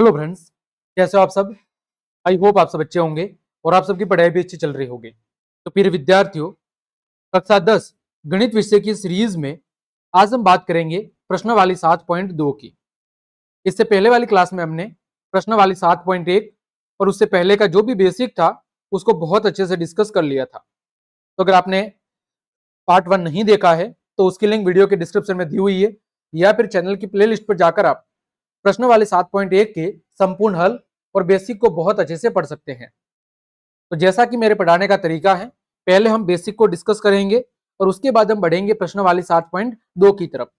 hello friends कैसे हो आप सब आई होप आप सब अच्छे होंगे और आप सबकी पढ़ाई भी अच्छी चल रही होगी तो प्रिय विद्यार्थियों कक्षा दस गणित विषय की सीरीज में आज हम बात करेंगे प्रश्न वाली सात पॉइंट दो की इससे पहले वाली क्लास में हमने प्रश्न वाली सात पॉइंट एक और उससे पहले का जो भी बेसिक था उसको बहुत अच्छे से डिस्कस कर लिया था तो अगर आपने पार्ट वन नहीं देखा है तो उसकी लिंक वीडियो के डिस्क्रिप्शन में दी हुई है या फिर चैनल की प्ले पर जाकर आप प्रश्न वाले सात पॉइंट एक के संपूर्ण हल और बेसिक को बहुत अच्छे से पढ़ सकते हैं तो जैसा कि मेरे पढ़ाने का तरीका है पहले हम बेसिक को डिस्कस करेंगे और उसके बाद हम बढ़ेंगे प्रश्न वाले सात पॉइंट दो की तरफ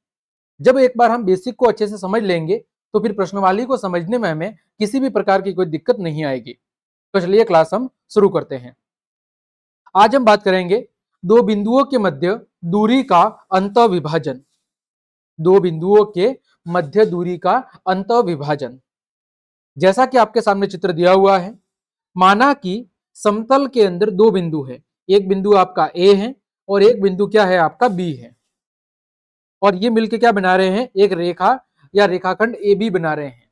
जब एक बार हम बेसिक को अच्छे से समझ लेंगे तो फिर प्रश्नवाली को समझने में हमें किसी भी प्रकार की कोई दिक्कत नहीं आएगी तो चलिए क्लास हम शुरू करते हैं आज हम बात करेंगे दो बिंदुओं के मध्य दूरी का अंत विभाजन दो बिंदुओं के मध्य दूरी का अंत विभाजन जैसा कि आपके सामने चित्र दिया हुआ है माना कि समतल के अंदर दो बिंदु है एक बिंदु आपका ए है और एक बिंदु क्या है आपका बी है और ये मिलके क्या बना रहे हैं एक रेखा या रेखाखंड ए बी बना रहे हैं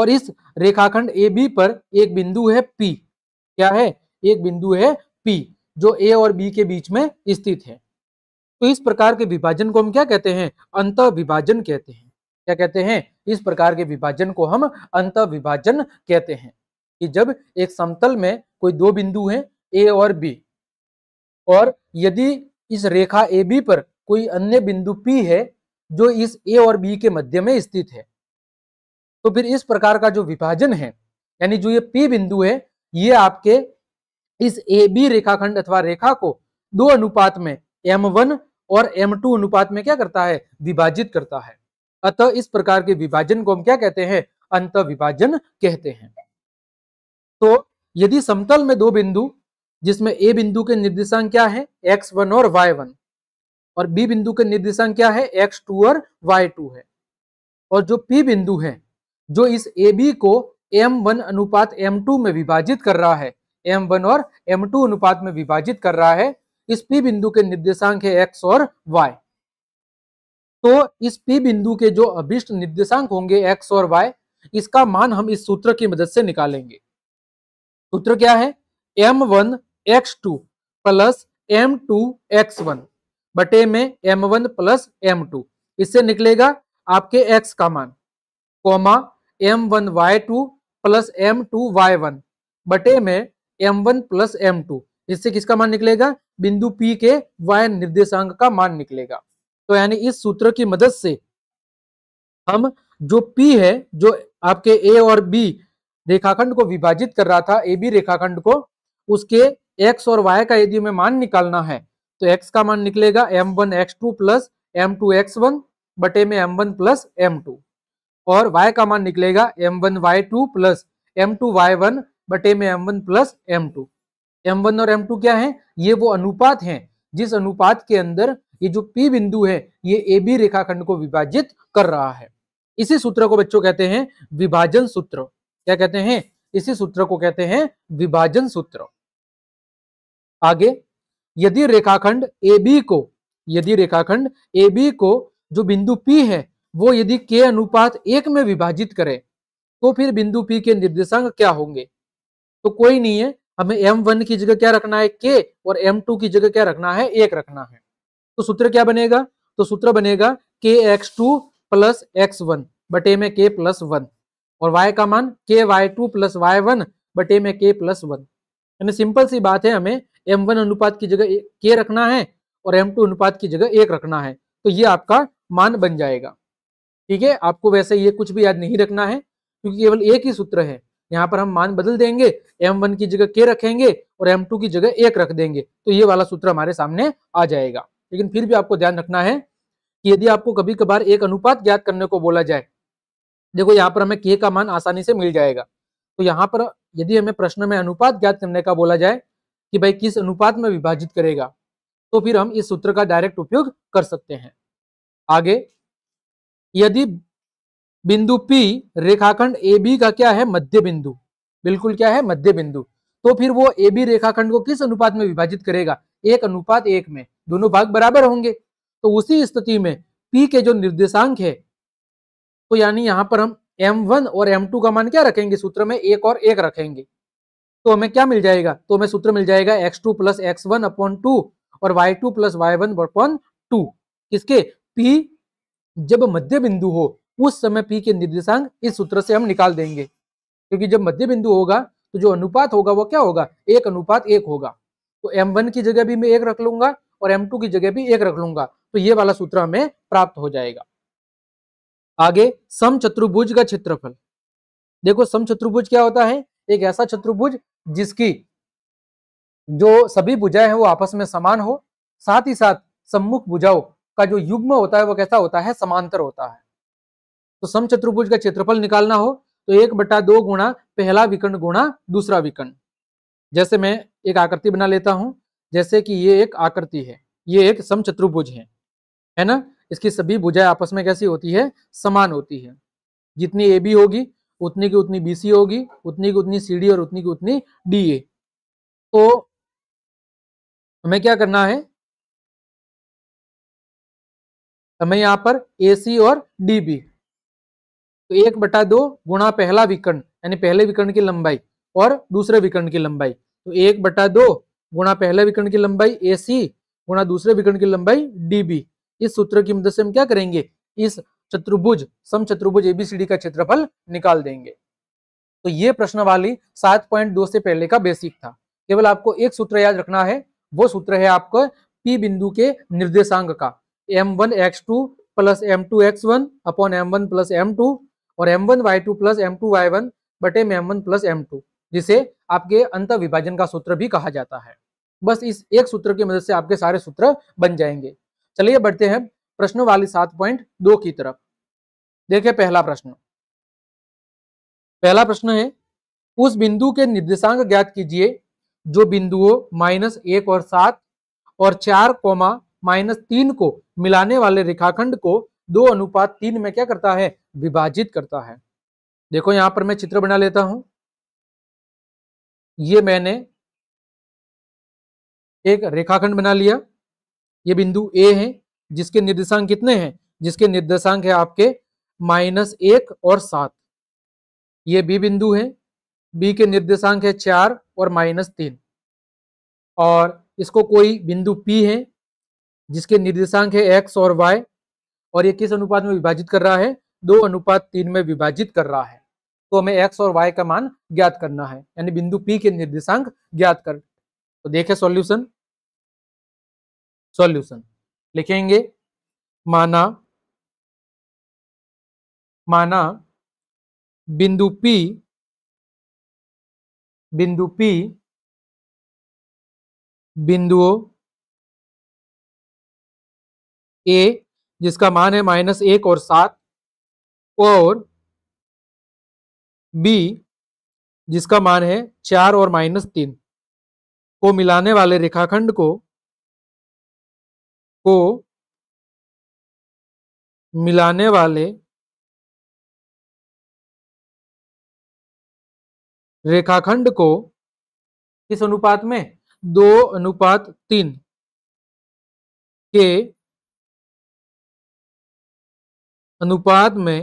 और इस रेखाखंड ए बी पर एक बिंदु है पी क्या है एक बिंदु है पी जो ए और बी के बीच में स्थित है तो इस प्रकार के विभाजन को हम क्या कहते हैं अंत विभाजन कहते हैं क्या कहते हैं इस प्रकार के विभाजन को हम अंत विभाजन कहते हैं कि जब एक समतल में कोई दो बिंदु हैं ए और बी और यदि इस रेखा ए बी पर कोई अन्य बिंदु पी है जो इस ए और बी के मध्य में स्थित है तो फिर इस प्रकार का जो विभाजन है यानी जो ये पी बिंदु है ये आपके इस ए बी रेखाखंड अथवा रेखा को दो अनुपात में एम वन और एम टू अनुपात में क्या करता है विभाजित करता है अतः इस प्रकार के विभाजन को हम क्या कहते हैं अंत विभाजन कहते हैं तो यदि समतल में दो बिंदु जिसमें ए बिंदु के निर्देशांक क्या है एक्स वन और वाई वन और बी बिंदु के निर्देशांक क्या है एक्स टू और वाई टू है और जो पी बिंदु है जो इस ए बी को एम वन अनुपात एम टू में विभाजित कर रहा है एम वन और एम टू अनुपात में विभाजित कर रहा है इस पी बिंदु के निर्देशांक है एक्स और वाई तो इस पी बिंदु के जो अभिष्ट निर्देशांक होंगे एक्स और वाई इसका मान हम इस सूत्र की मदद से निकालेंगे सूत्र क्या है M one x two plus M two x one बटे में M one plus M two इससे निकलेगा आपके एक्स का मान comma M one Y two plus M two Y one बटे में M one plus M two इससे किसका मान निकलेगा बिंदु पी के वाय निर्देशांक का मान निकलेगा तो यानी इस सूत्र की मदद से हम जो पी है जो आपके ए और बी रेखाखंड को विभाजित कर रहा था ए बी रेखाखंड को उसके एक्स और वाई का यदि हमें मान निकालना है तो एक्स का मान निकलेगा M one x two plus M two x one बटे में M one plus M two और वाई का मान निकलेगा M one Y two plus M two Y one बटे में M one plus M two M one और M two क्या है ये वो अनुपात है जिस अनुपात के अंदर ये जो पी बिंदु है ये ए बी रेखाखंड को विभाजित कर रहा है इसी सूत्र को बच्चों कहते हैं विभाजन सूत्र क्या कहते हैं इसी सूत्र को कहते हैं विभाजन सूत्र आगे यदि रेखाखंड ए बी को यदि रेखाखंड ए बी को जो बिंदु P है वो यदि के अनुपात एक में विभाजित करे तो फिर बिंदु P के निर्देशांक क्या होंगे तो कोई नहीं है हमें एम वन की जगह क्या रखना है के और एम टू की जगह क्या रखना है एक रखना है तो सूत्र क्या बनेगा तो सूत्र बनेगा K X two plus X one बटे में के प्लस वन और वाई का मान K Y two plus Y one बटे में के प्लस वन यानी सिंपल सी बात है हमें एम वन अनुपात की जगह के रखना है और एम टू अनुपात की जगह एक रखना है तो ये आपका मान बन जाएगा ठीक है आपको वैसे ये कुछ भी याद नहीं रखना है क्योंकि केवल एक ही सूत्र है यहाँ पर हम मान बदल देंगे m1 की जगह के रखेंगे और m2 की जगह एक रख देंगे तो ये वाला सूत्र हमारे सामने आ जाएगा लेकिन फिर भी आपको ध्यान रखना है कि यदि आपको कभी कभार एक अनुपात ज्ञात करने को बोला जाए देखो यहाँ पर हमें के का मान आसानी से मिल जाएगा तो यहाँ पर यदि हमें प्रश्न में अनुपात ज्ञात करने का बोला जाए कि भाई किस अनुपात में विभाजित करेगा तो फिर हम इस सूत्र का डायरेक्ट उपयोग कर सकते हैं आगे यदि बिंदु पी रेखाखंड ए बी का क्या है मध्य बिंदु बिल्कुल क्या है मध्य बिंदु तो फिर वो ए बी रेखाखंड को किस अनुपात में विभाजित करेगा एक अनुपात एक में दोनों भाग बराबर होंगे तो उसी स्थिति में पी के जो निर्देशांक है तो यानी यहां पर हम m1 और m2 का मान क्या रखेंगे सूत्र में एक और एक रखेंगे तो हमें क्या मिल जाएगा तो हमें सूत्र मिल जाएगा X two plus X one upon two और Y two plus Y one upon two इसके पी जब मध्य बिंदु हो उस समय पी के निर्देशांक इस सूत्र से हम निकाल देंगे क्योंकि जब मध्य बिंदु होगा तो जो अनुपात होगा वो क्या होगा एक अनुपात एक होगा तो वन की जगह भी मैं एक रख लूंगा और टू की जगह भी एक रख लूंगा तो ये वाला सूत्र हमें प्राप्त हो जाएगा आगे सम चतुर्भुज का क्षेत्रफल देखो सम चतुर्भुज क्या होता है एक ऐसा चतुर्भुज जिसकी जो सभी भुजाएं हैं वो आपस में समान हो साथ ही साथ सम्मुख भुजाओं का जो युग्म होता है वो कैसा होता है समांतर होता है तो सम चतुर्भुज का क्षेत्रफल निकालना हो तो एक बटा दो गुणा पहला विकर्ण गुणा दूसरा विकर्ण जैसे मैं एक आकृति बना लेता हूं जैसे कि ये एक आकृति है ये एक सम चतुर्भुज है है ना इसकी सभी भुजाएं आपस में कैसी होती है समान होती है जितनी ए बी होगी उतनी की उतनी बी सी होगी उतनी की उतनी सी डी और उतनी की उतनी डी ए तो हमें क्या करना है हमें यहाँ पर ए सी और डी बी तो एक बटा दो गुणा पहला विकर्ण यानी पहले विकर्ण की लंबाई और दूसरे विकर्ण की लंबाई तो एक बटा दो गुणा पहले विकर्ण की लंबाई ए सी गुणा दूसरे विकर्ण की लंबाई डी बी इस सूत्र की मदद से हम क्या करेंगे इस चतुर्भुज सम चतुर्भुज एबीसीडी का क्षेत्रफल निकाल देंगे तो ये प्रश्न वाली सात पॉइंट दो से पहले का बेसिक था केवल आपको एक सूत्र याद रखना है वो सूत्र है आपको पी बिंदु के निर्देशांक का M one x two plus M two x one upon M one plus M two और M one Y two plus M two Y one बटे में M one plus M two जिसे आपके अंत विभाजन का सूत्र भी कहा जाता है बस इस एक सूत्र की मदद से आपके सारे सूत्र बन जाएंगे चलिए बढ़ते हैं प्रश्नों वाली सात पॉइंट दो की तरफ देखिए पहला प्रश्न पहला प्रश्न है उस बिंदु के निर्देशांक ज्ञात कीजिए जो बिंदुओं माइनस एक और सात और चार कोमा माइनस तीन को मिलाने वाले रेखाखंड को दो अनुपात तीन में क्या करता है विभाजित करता है देखो यहां पर मैं चित्र बना लेता हूं ये मैंने एक रेखाखंड बना लिया ये बिंदु ए है जिसके निर्देशांक कितने हैं जिसके निर्देशांक है आपके माइनस एक और सात ये बी बिंदु है बी के निर्देशांक है चार और माइनस तीन और इसको कोई बिंदु पी है जिसके निर्देशांक है एक्स और वाई और ये किस अनुपात में विभाजित कर रहा है दो अनुपात तीन में विभाजित कर रहा है तो हमें एक्स और वाई का मान ज्ञात करना है यानी बिंदु पी के निर्देशांक ज्ञात कर तो देखे सॉल्यूशन सॉल्यूशन लिखेंगे माना माना बिंदु पी बिंदु पी बिंदुओं ए जिसका मान है माइनस एक और सात और बी जिसका मान है चार और माइनस तीन को मिलाने वाले रेखाखंड को को मिलाने वाले रेखाखंड को किस अनुपात में दो अनुपात तीन के अनुपात में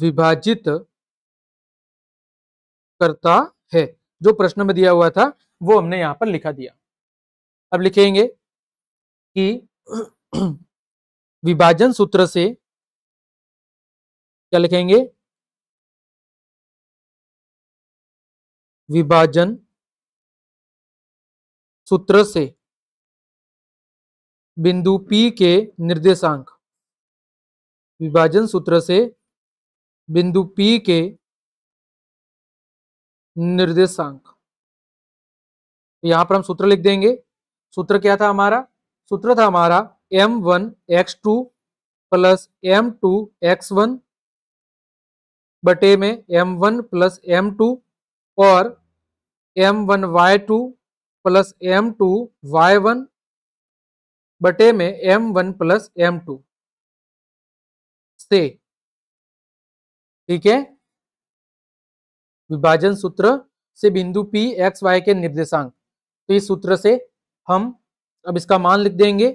विभाजित करता है जो प्रश्न में दिया हुआ था वो हमने यहां पर लिखा दिया अब लिखेंगे कि विभाजन सूत्र से क्या लिखेंगे विभाजन सूत्र से बिंदु पी के निर्देशांक विभाजन सूत्र से बिंदु पी के निर्देशांक यहां पर हम सूत्र लिख देंगे सूत्र क्या था हमारा सूत्र था हमारा M one x two plus M two x one बटे में M one plus M two और M one Y two plus M two Y one बटे में M one plus M two से ठीक है विभाजन सूत्र से बिंदु पी एक्स वाई के निर्देशांक तो इस सूत्र से हम अब इसका मान लिख देंगे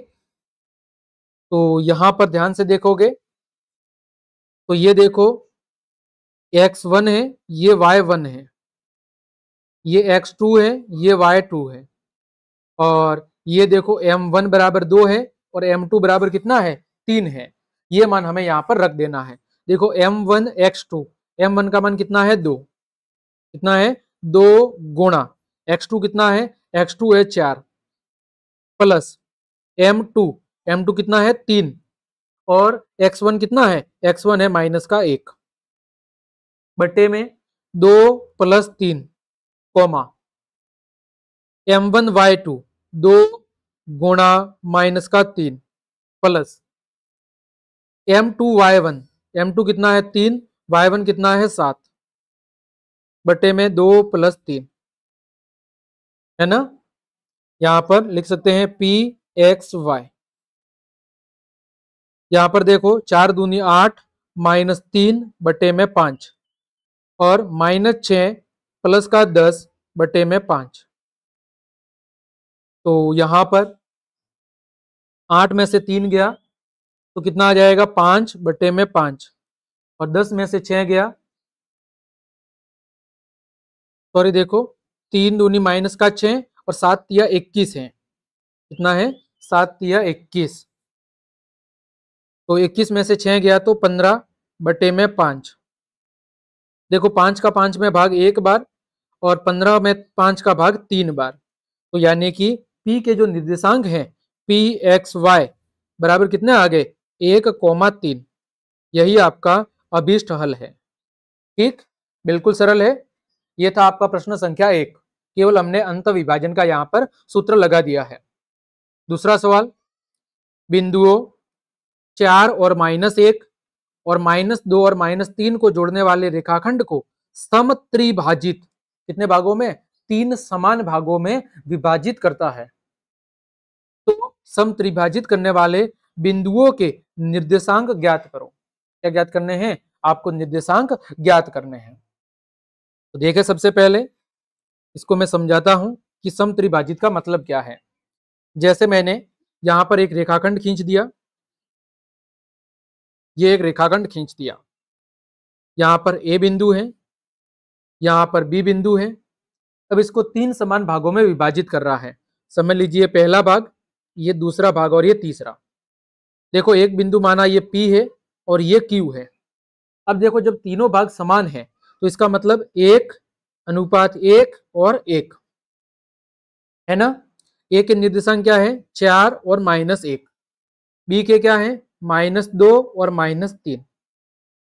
तो यहां पर ध्यान से देखोगे तो ये देखो एक्स वन है ये वाई वन है ये एक्स टू है ये वाई टू है और ये देखो एम वन बराबर दो है और एम टू बराबर कितना है तीन है ये मान हमें यहाँ पर रख देना है देखो M one x two M one का मान कितना है दो कितना है दो गुणा एक्स टू कितना है एक्स टू है चार plus M two M two कितना है तीन और एक्स वन कितना है एक्स वन है माइनस का एक बटे में दो प्लस तीन comma M one Y two दो गुणा माइनस का तीन plus M two Y one M two कितना है तीन वाई वन कितना है सात बटे में दो प्लस तीन है ना यहां पर लिख सकते हैं पी एक्स वाई यहां पर देखो चार दूनी आठ माइनस तीन बटे में पांच और माइनस छ प्लस का दस बटे में पांच तो यहां पर आठ में से तीन गया तो कितना आ जाएगा पांच बटे में पांच और दस में से छह गया सॉरी देखो तीन दूनी माइनस का छह और सात तिया इक्कीस है कितना है सात तिया इक्कीस तो इक्कीस में से छह गया तो पंद्रह बटे में पांच देखो पांच का पांच में भाग एक बार और पंद्रह में पांच का भाग तीन बार तो यानी कि पी के जो निर्देशांक हैं पी एक्स वाई बराबर कितने आ गए एक कोमा तीन यही आपका अभीष्ट हल है ठीक बिल्कुल सरल है यह था आपका प्रश्न संख्या एक केवल हमने अंत विभाजन का यहां पर सूत्र लगा दिया है दूसरा सवाल बिंदुओं चार और माइनस एक और माइनस दो और माइनस तीन को जोड़ने वाले रेखाखंड को समत्रिभाजित कितने भागों में तीन समान भागों में विभाजित करता है तो त्रिभाजित करने वाले बिंदुओं के निर्देशांक ज्ञात करो क्या ज्ञात करने हैं आपको निर्देशांक ज्ञात करने हैं तो देखे सबसे पहले इसको मैं समझाता हूं कि समत्रिभाजित का मतलब क्या है जैसे मैंने यहां पर एक रेखाखंड खींच दिया ये एक रेखाखंड खींच दिया यहां पर ए बिंदु है यहां पर बी बिंदु है अब इसको तीन समान भागों में विभाजित कर रहा है समझ लीजिए पहला भाग ये दूसरा भाग और ये तीसरा देखो एक बिंदु माना ये P है और ये Q है अब देखो जब तीनों भाग समान है तो इसका मतलब एक अनुपात एक और एक है ना ए के निर्देशांक क्या है चार और माइनस एक बी के क्या है माइनस दो और माइनस तीन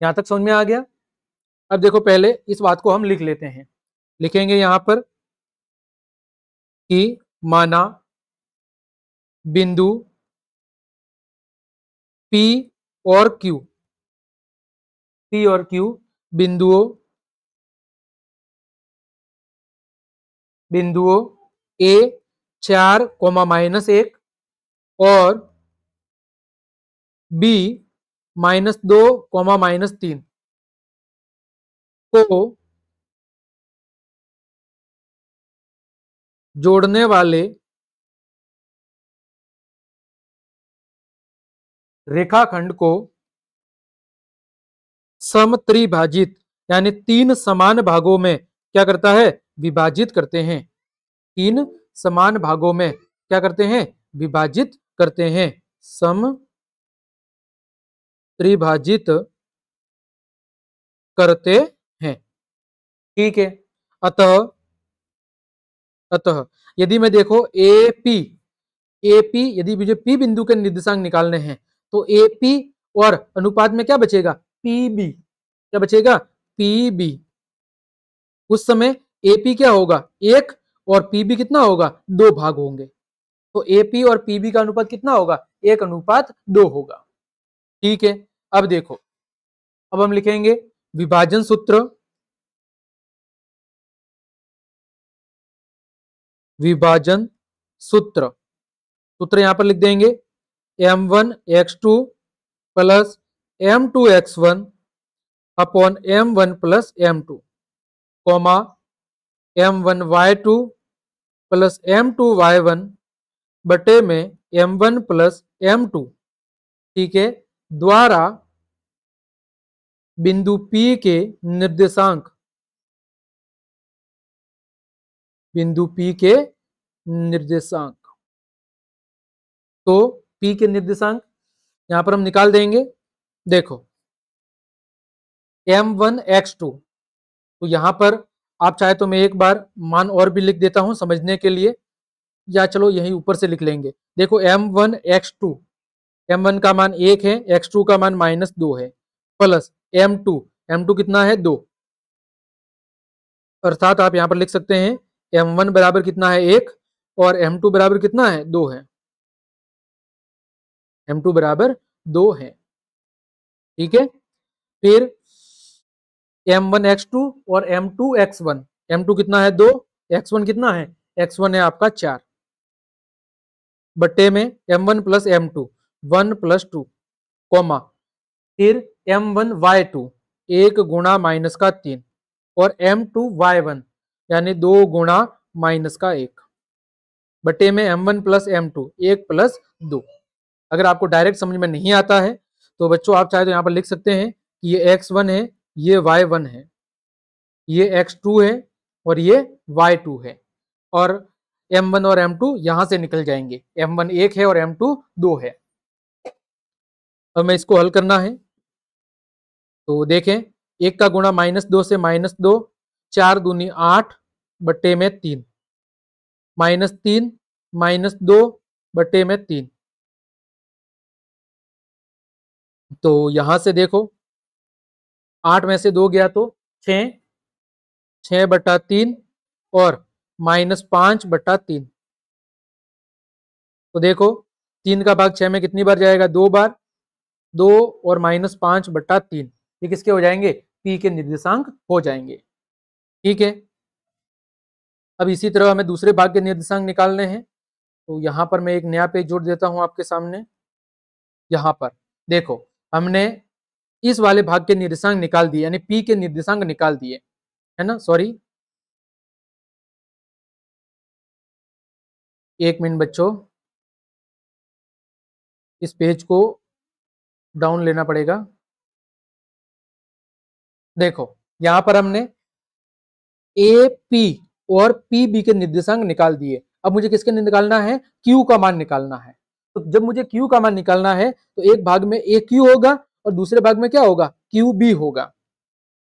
यहां तक समझ में आ गया अब देखो पहले इस बात को हम लिख लेते हैं लिखेंगे यहां पर कि माना बिंदु पी और क्यू पी और क्यू बिंदुओं बिंदुओं ए चार कोमा माइनस एक और बी माइनस दो कोमा माइनस तीन को तो जोड़ने वाले रेखाखंड को समत्रिभाजित यानी तीन समान भागों में क्या करता है विभाजित करते हैं तीन समान भागों में क्या करते हैं विभाजित करते हैं सम त्रिभाजित करते हैं ठीक है अतः अतः यदि मैं देखो ए पी ए पी यदि मुझे पी बिंदु के निर्देशांक निकालने हैं तो ए पी और अनुपात में क्या बचेगा पी बी क्या बचेगा पी बी उस समय ए पी क्या होगा एक और पी बी कितना होगा दो भाग होंगे तो ए पी और पी बी का अनुपात कितना होगा एक अनुपात दो होगा ठीक है अब देखो अब हम लिखेंगे विभाजन सूत्र विभाजन सूत्र सूत्र यहां पर लिख देंगे M one x two plus M two x one upon M one plus M two comma M one Y two plus M two Y one बटे में M one plus M two ठीक है द्वारा बिंदु पी के निर्देशांक बिंदु P के निर्देशांक तो पी के निर्देशांक यहां पर हम निकाल देंगे देखो एम वन एक्स टू तो यहां पर आप चाहे तो मैं एक बार मान और भी लिख देता हूं समझने के लिए या चलो यहीं ऊपर से लिख लेंगे देखो M one x two M one का मान एक है एक्स टू का मान माइनस दो है plus M two M two कितना है दो अर्थात आप यहां पर लिख सकते हैं एम वन बराबर कितना है एक और एम टू बराबर कितना है दो है एम टू बराबर दो है ठीक है फिर एम वन एक्स टू और M two x one M two कितना है दो एक्स वन कितना है एक्स वन है आपका चार बट्टे में M one plus M two one plus two comma फिर एम वन वाई टू एक गुणा माइनस का तीन और एम टू वाई वन यानी दो गुणा माइनस का एक बटे में M one plus M two एक प्लस दो अगर आपको डायरेक्ट समझ में नहीं आता है तो बच्चों आप चाहे तो यहाँ पर लिख सकते हैं कि ये एक्स वन है ये वाई वन है ये एक्स टू है और ये वाई टू है और एम वन और एम टू यहां से निकल जाएंगे एम वन एक है और एम टू दो है अब मैं इसको हल करना है तो देखें एक का गुणा माइनस दो से माइनस दो चार दूनी आठ बटे में तीन माइनस तीन माइनस दो बटे में तीन तो यहां से देखो आठ में से दो गया तो छ छ बटा तीन और माइनस पांच बटा तीन तो देखो तीन का भाग छह में कितनी बार जाएगा दो बार दो और माइनस पांच बटा तीन ये किसके हो जाएंगे पी के निर्देशांक हो जाएंगे ठीक है अब इसी तरह हमें दूसरे भाग के निर्देशांक निकालने हैं तो यहां पर मैं एक नया पेज जोड़ देता हूं आपके सामने यहां पर देखो हमने इस वाले भाग के निर्देशांक निकाल दिए यानी पी के निर्देशांक निकाल दिए है ना सॉरी एक मिनट बच्चों इस पेज को डाउन लेना पड़ेगा देखो यहां पर हमने ए पी और पी बी के निर्देशांक निकाल दिए अब मुझे किसके निकालना है क्यू का मान निकालना है तो जब मुझे क्यू का मान निकालना है तो एक भाग में ए क्यू होगा और दूसरे भाग में क्या होगा क्यू बी होगा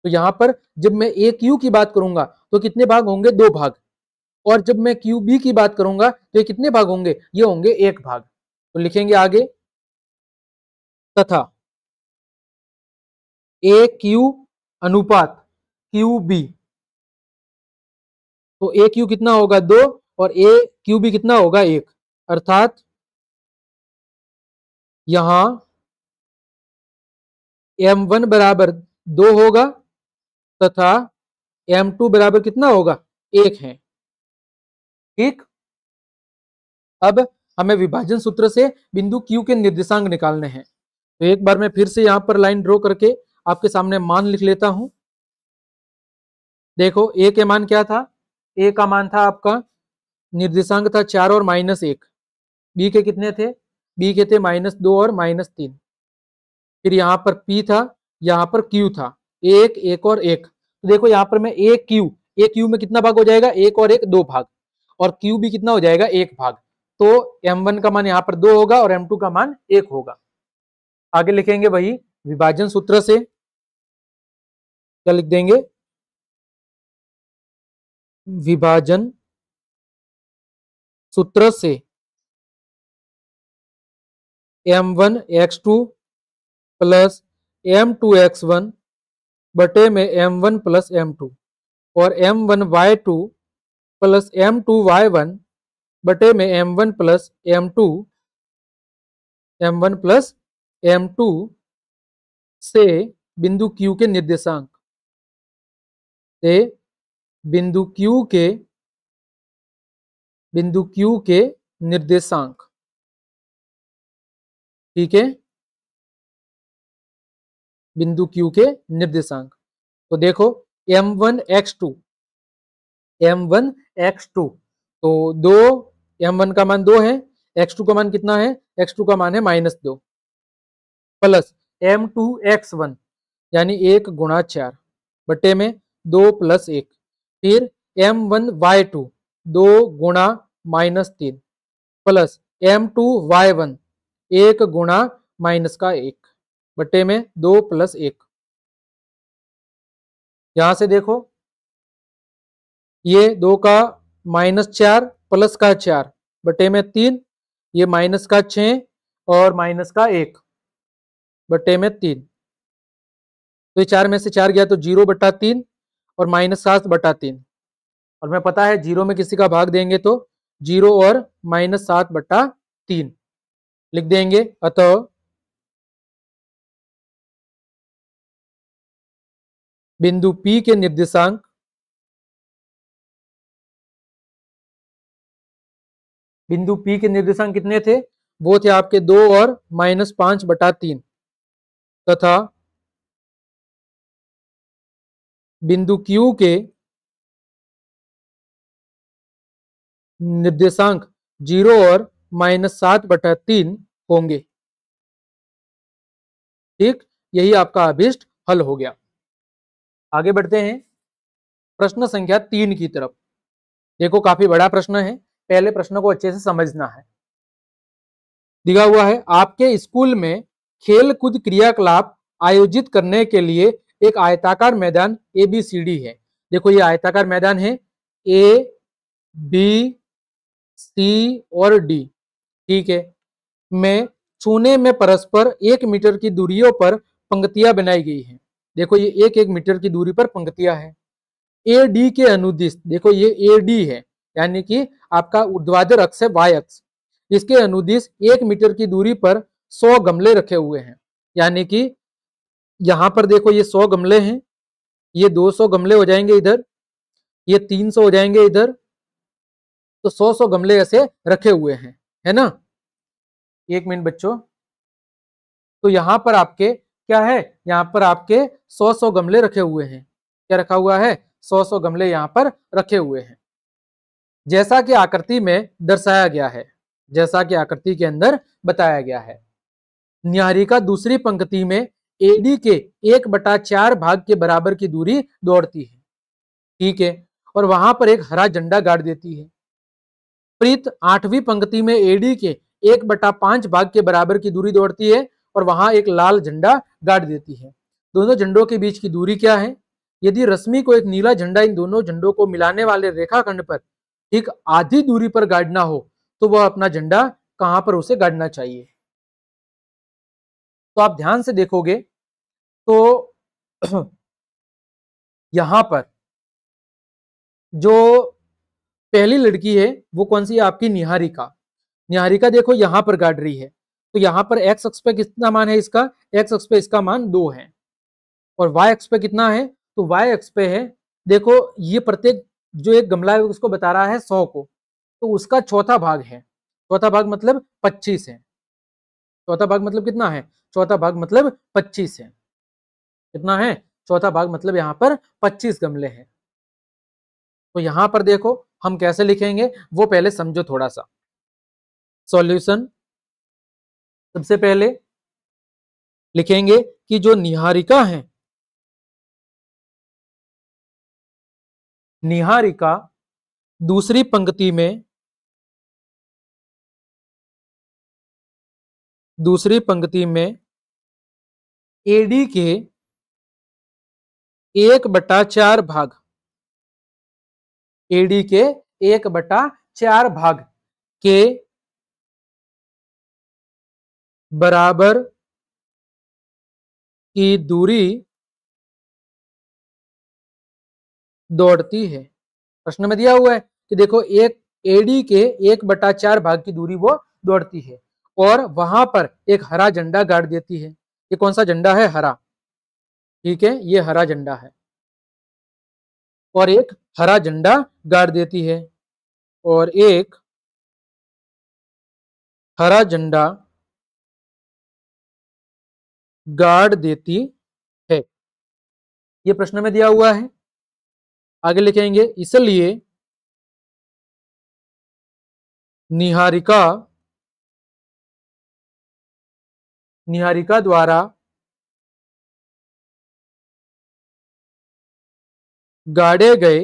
तो यहां पर जब मैं ए क्यू की बात करूंगा तो कितने भाग होंगे दो भाग और जब मैं क्यू बी की बात करूंगा तो ये कितने भाग होंगे ये होंगे एक भाग तो लिखेंगे आगे तथा ए क्यू अनुपात क्यू बी तो ए क्यू कितना होगा दो और ए क्यू भी कितना होगा एक अर्थात यहां एम वन बराबर दो होगा तथा एम टू बराबर कितना होगा एक है ठीक अब हमें विभाजन सूत्र से बिंदु क्यू के निर्देशांक निकालने हैं तो एक बार मैं फिर से यहां पर लाइन ड्रॉ करके आपके सामने मान लिख लेता हूं देखो ए के मान क्या था ए का मान था आपका निर्देशांक था चार और माइनस एक बी के कितने थे बी के थे माइनस दो और माइनस तीन फिर यहाँ पर पी था यहाँ पर क्यू था एक एक और एक तो देखो यहाँ पर मैं एक क्यू ए क्यू में कितना भाग हो जाएगा एक और एक दो भाग और क्यू भी कितना हो जाएगा एक भाग तो एम वन का मान यहाँ पर दो होगा और एम टू का मान एक होगा आगे लिखेंगे वही विभाजन सूत्र से क्या लिख देंगे विभाजन सूत्र से M one x two plus M two x one बटे में M one plus M two और M one Y two plus M two Y one बटे में M one plus M two M one plus M two से बिंदु Q के निर्देशांक से बिंदु क्यू के बिंदु क्यू के निर्देशांक ठीक है बिंदु क्यू के निर्देशांक तो देखो M one x two M one x two तो दो एम वन का मान दो है एक्स टू का मान कितना है एक्स टू का मान है माइनस दो plus M two x one यानी एक गुणा चार बटे में दो प्लस एक फिर एम वन वाई टू दो गुणा माइनस तीन plus M two Y one एक गुणा माइनस का एक बटे में दो प्लस एक यहां से देखो ये दो का माइनस चार प्लस का चार बटे में तीन ये माइनस का छ और माइनस का एक बटे में तीन तो ये चार में से चार गया तो जीरो बटा तीन और माइनस सात बटा तीन और मैं पता है जीरो में किसी का भाग देंगे तो जीरो और माइनस सात बटा तीन लिख देंगे अतः बिंदु पी के निर्देशांक बिंदु पी के निर्देशांक कितने थे वो थे आपके दो और माइनस पांच बटा तीन तथा बिंदु क्यू के निर्देशांक जीरो और माइनस सात बटा तीन होंगे ठीक यही आपका अभिष्ट हल हो गया आगे बढ़ते हैं प्रश्न संख्या तीन की तरफ देखो काफी बड़ा प्रश्न है पहले प्रश्न को अच्छे से समझना है दिखा हुआ है आपके स्कूल में खेल कूद क्रियाकलाप आयोजित करने के लिए एक आयताकार मैदान ए बी सी डी है देखो ये आयताकार मैदान है ए बी सी और डी ठीक है मैं चूने में परस्पर एक मीटर की दूरियों पर पंक्तियां बनाई गई हैं देखो ये एक एक मीटर की दूरी पर पंक्तियां हैं ए डी के अनुदिश देखो ये ए डी है यानी कि आपका उद्वादर अक्ष है वाई अक्ष इसके अनुदिश एक मीटर की दूरी पर सौ गमले रखे हुए हैं यानी कि यहाँ पर देखो ये सौ गमले हैं ये दो सौ गमले हो जाएंगे इधर ये तीन सौ हो जाएंगे इधर तो सौ सौ गमले ऐसे रखे हुए हैं है ना एक मिनट बच्चों तो यहाँ पर आपके क्या है यहां पर आपके सौ सौ गमले रखे हुए हैं क्या रखा हुआ है सौ सौ गमले यहाँ पर रखे हुए हैं जैसा कि आकृति में दर्शाया गया है जैसा कि आकृति के अंदर बताया गया है निहारी का दूसरी पंक्ति में एडी के एक बटा चार भाग के बराबर की दूरी दौड़ती है ठीक है और वहां पर एक हरा झंडा गाड़ देती है प्रीत आठवीं पंक्ति में एडी के एक बटा पांच भाग के बराबर की दूरी दौड़ती है और वहां एक लाल झंडा गाड़ देती है दोनों झंडों के बीच की दूरी क्या है यदि रश्मि को एक नीला झंडा इन दोनों झंडों को मिलाने वाले रेखाखंड पर एक आधी दूरी पर गाड़ना हो तो वह अपना झंडा कहां पर उसे गाड़ना चाहिए तो आप ध्यान से देखोगे तो यहां पर जो पहली लड़की है वो कौन सी है आपकी निहारिका निहारिका देखो यहां पर गाड़ रही है तो यहां पर एक्स अक्ष पे कितना मान है इसका एक्स अक्ष पे इसका मान दो है और वाई अक्ष पे कितना है तो वाई अक्ष पे है देखो ये प्रत्येक जो एक गमला है उसको बता रहा है सौ को तो उसका चौथा भाग है चौथा भाग मतलब पच्चीस है चौथा भाग मतलब कितना है चौथा भाग मतलब पच्चीस है कितना है चौथा भाग मतलब यहाँ पर 25 गमले हैं तो यहां पर देखो हम कैसे लिखेंगे वो पहले समझो थोड़ा सा सॉल्यूशन सबसे पहले लिखेंगे कि जो निहारिका है निहारिका दूसरी पंक्ति में दूसरी पंक्ति में एडी के एक बटा चार भाग एडी के एक बटा चार भाग के बराबर की दूरी दौड़ती है प्रश्न में दिया हुआ है कि देखो एक एडी के एक बटा चार भाग की दूरी वो दौड़ती है और वहां पर एक हरा झंडा गाड़ देती है ये कौन सा झंडा है हरा ठीक है ये हरा झंडा है और एक हरा झंडा गाड़ देती है और एक हरा झंडा गाड़ देती है ये प्रश्न में दिया हुआ है आगे लिखेंगे इसलिए निहारिका निहारिका द्वारा गाड़े गए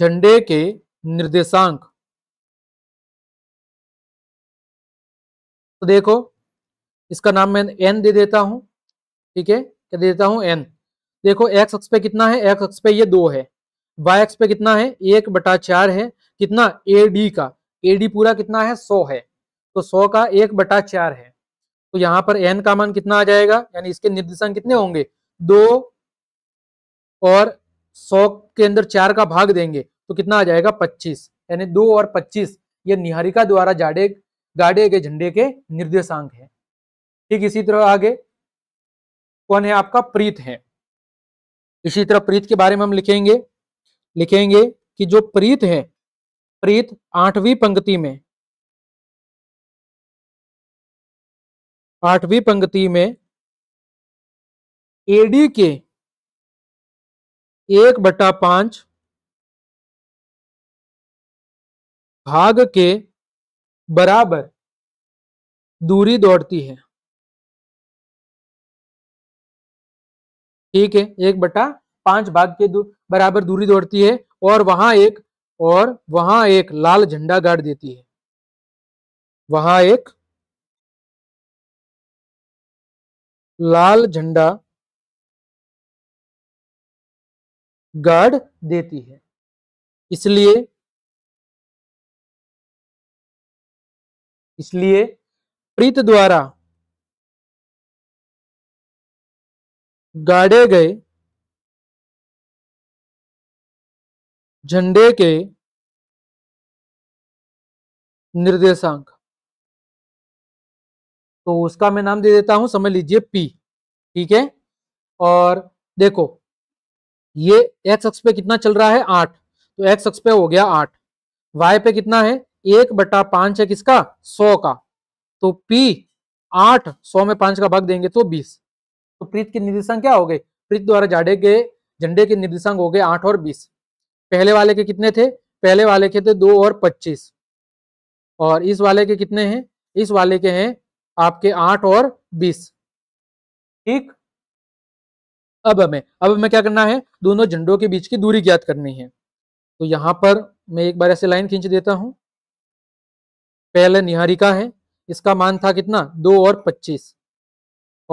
झंडे के निर्देशांक तो देखो इसका नाम मैं एन दे देता हूं ठीक है क्या दे देता हूं एन देखो एक्स अक्ष पे कितना है एक्स अक्ष पे ये दो है वाई एक्स पे कितना है एक बटा चार है कितना ए डी का ए डी पूरा कितना है सौ है तो सौ का एक बटा चार है तो यहां पर एन का मान कितना आ जाएगा यानी इसके निर्देशांक कितने होंगे दो और सौ के अंदर चार का भाग देंगे तो कितना आ जाएगा पच्चीस यानी दो और पच्चीस ये निहारिका द्वारा जाड़े गाड़े के झंडे के निर्देशांक है ठीक इसी तरह आगे कौन है आपका प्रीत है इसी तरह प्रीत के बारे में हम लिखेंगे लिखेंगे कि जो प्रीत है प्रीत आठवीं पंक्ति में आठवीं पंक्ति में एडी के एक बटा पांच भाग के बराबर दूरी दौड़ती है ठीक है एक बटा पांच भाग के दू, बराबर दूरी दौड़ती है और वहां एक और वहां एक लाल झंडा गाड़ देती है वहां एक लाल झंडा गार्ड देती है इसलिए इसलिए प्रीत द्वारा गाड़े गए झंडे के निर्देशांक तो उसका मैं नाम दे देता हूं समझ लीजिए पी ठीक है और देखो ये एक्स अक्ष पे कितना चल रहा है आठ तो एक्स अक्ष पे हो गया आठ वाई पे कितना है एक बटा पांच है किसका सौ का तो पी आठ सौ में पांच का भाग देंगे तो बीस तो प्रीत के निर्देशांक क्या हो गए प्रीत द्वारा जाड़े के झंडे के निर्देशांक हो गए आठ और बीस पहले वाले के कितने थे पहले वाले के थे दो और पच्चीस और इस वाले के कितने हैं इस वाले के हैं आपके आठ और बीस ठीक अब हमें अब हमें क्या करना है दोनों झंडों के बीच की दूरी ज्ञात करनी है तो यहां पर मैं एक बार ऐसे लाइन खींच देता हूं पहले निहारिका है इसका मान था कितना दो और पच्चीस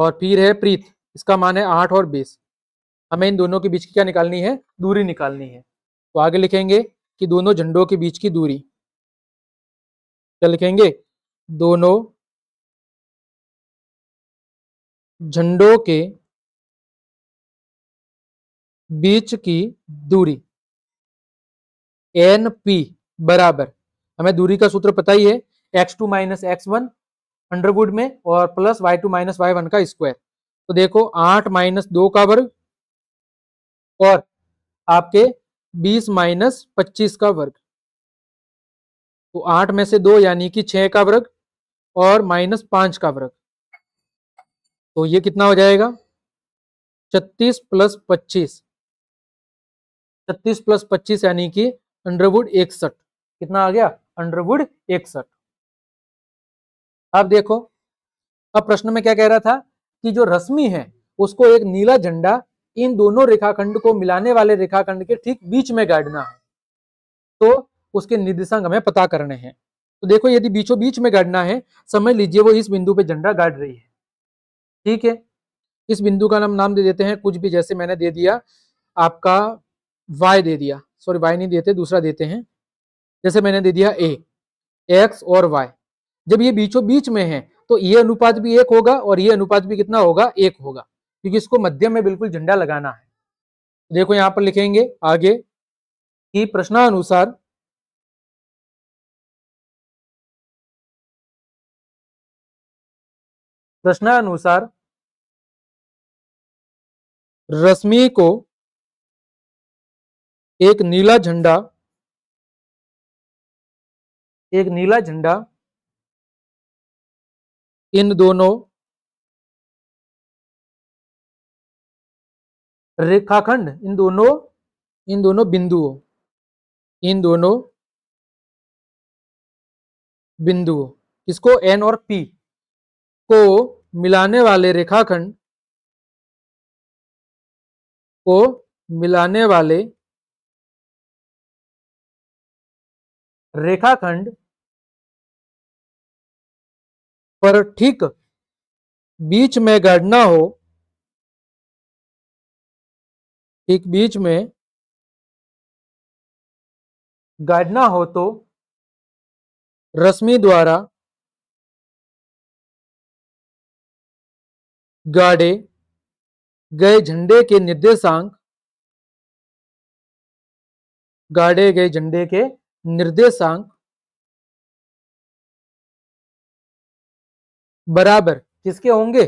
और फिर है प्रीत इसका मान है आठ और बीस हमें इन दोनों के बीच की क्या निकालनी है दूरी निकालनी है तो आगे लिखेंगे कि दोनों झंडों के बीच की दूरी क्या लिखेंगे दोनों झंडों के बीच की दूरी एन पी बराबर हमें दूरी का सूत्र पता ही है X two minus x one under root में और plus Y two minus Y one का स्क्वायर तो देखो आठ माइनस दो का वर्ग और आपके बीस माइनस पच्चीस का वर्ग तो आठ में से दो यानी कि छह का वर्ग और माइनस पांच का वर्ग तो ये कितना हो जाएगा छत्तीस प्लस पच्चीस छत्तीस प्लस पच्चीस यानी कि अंडरवुड इकसठ कितना आ गया अंडरवुड इकसठ अब देखो अब प्रश्न में क्या कह रहा था कि जो रश्मि है उसको एक नीला झंडा इन दोनों रेखाखंड को मिलाने वाले रेखाखंड के ठीक बीच में गाड़ना है तो उसके निर्देशांक हमें पता करने हैं तो देखो यदि बीचों बीच में गाड़ना है समझ लीजिए वो इस बिंदु पे झंडा गाड़ रही है ठीक है इस बिंदु का नाम नाम दे देते हैं कुछ भी जैसे मैंने दे दिया आपका वाई दे दिया सॉरी वाई नहीं देते दूसरा देते हैं जैसे मैंने दे दिया ए एक्स और वाई जब ये बीचों बीच में है तो ये अनुपात भी एक होगा और ये अनुपात भी कितना होगा एक होगा क्योंकि इसको मध्यम में बिल्कुल झंडा लगाना है देखो यहां पर लिखेंगे आगे कि प्रश्नानुसार प्रश्नानुसार रश्मि को एक नीला झंडा एक नीला झंडा इन दोनों रेखाखंड इन दोनों इन दोनों बिंदुओं इन दोनों बिंदुओं किसको एन और पी को मिलाने वाले रेखाखंड को मिलाने वाले रेखाखंड पर ठीक बीच में गढ़ना हो ठीक बीच में गाड़ना हो तो रश्मि द्वारा गाड़े गए झंडे के निर्देशांक गाड़े गए झंडे के निर्देशांक बराबर किसके होंगे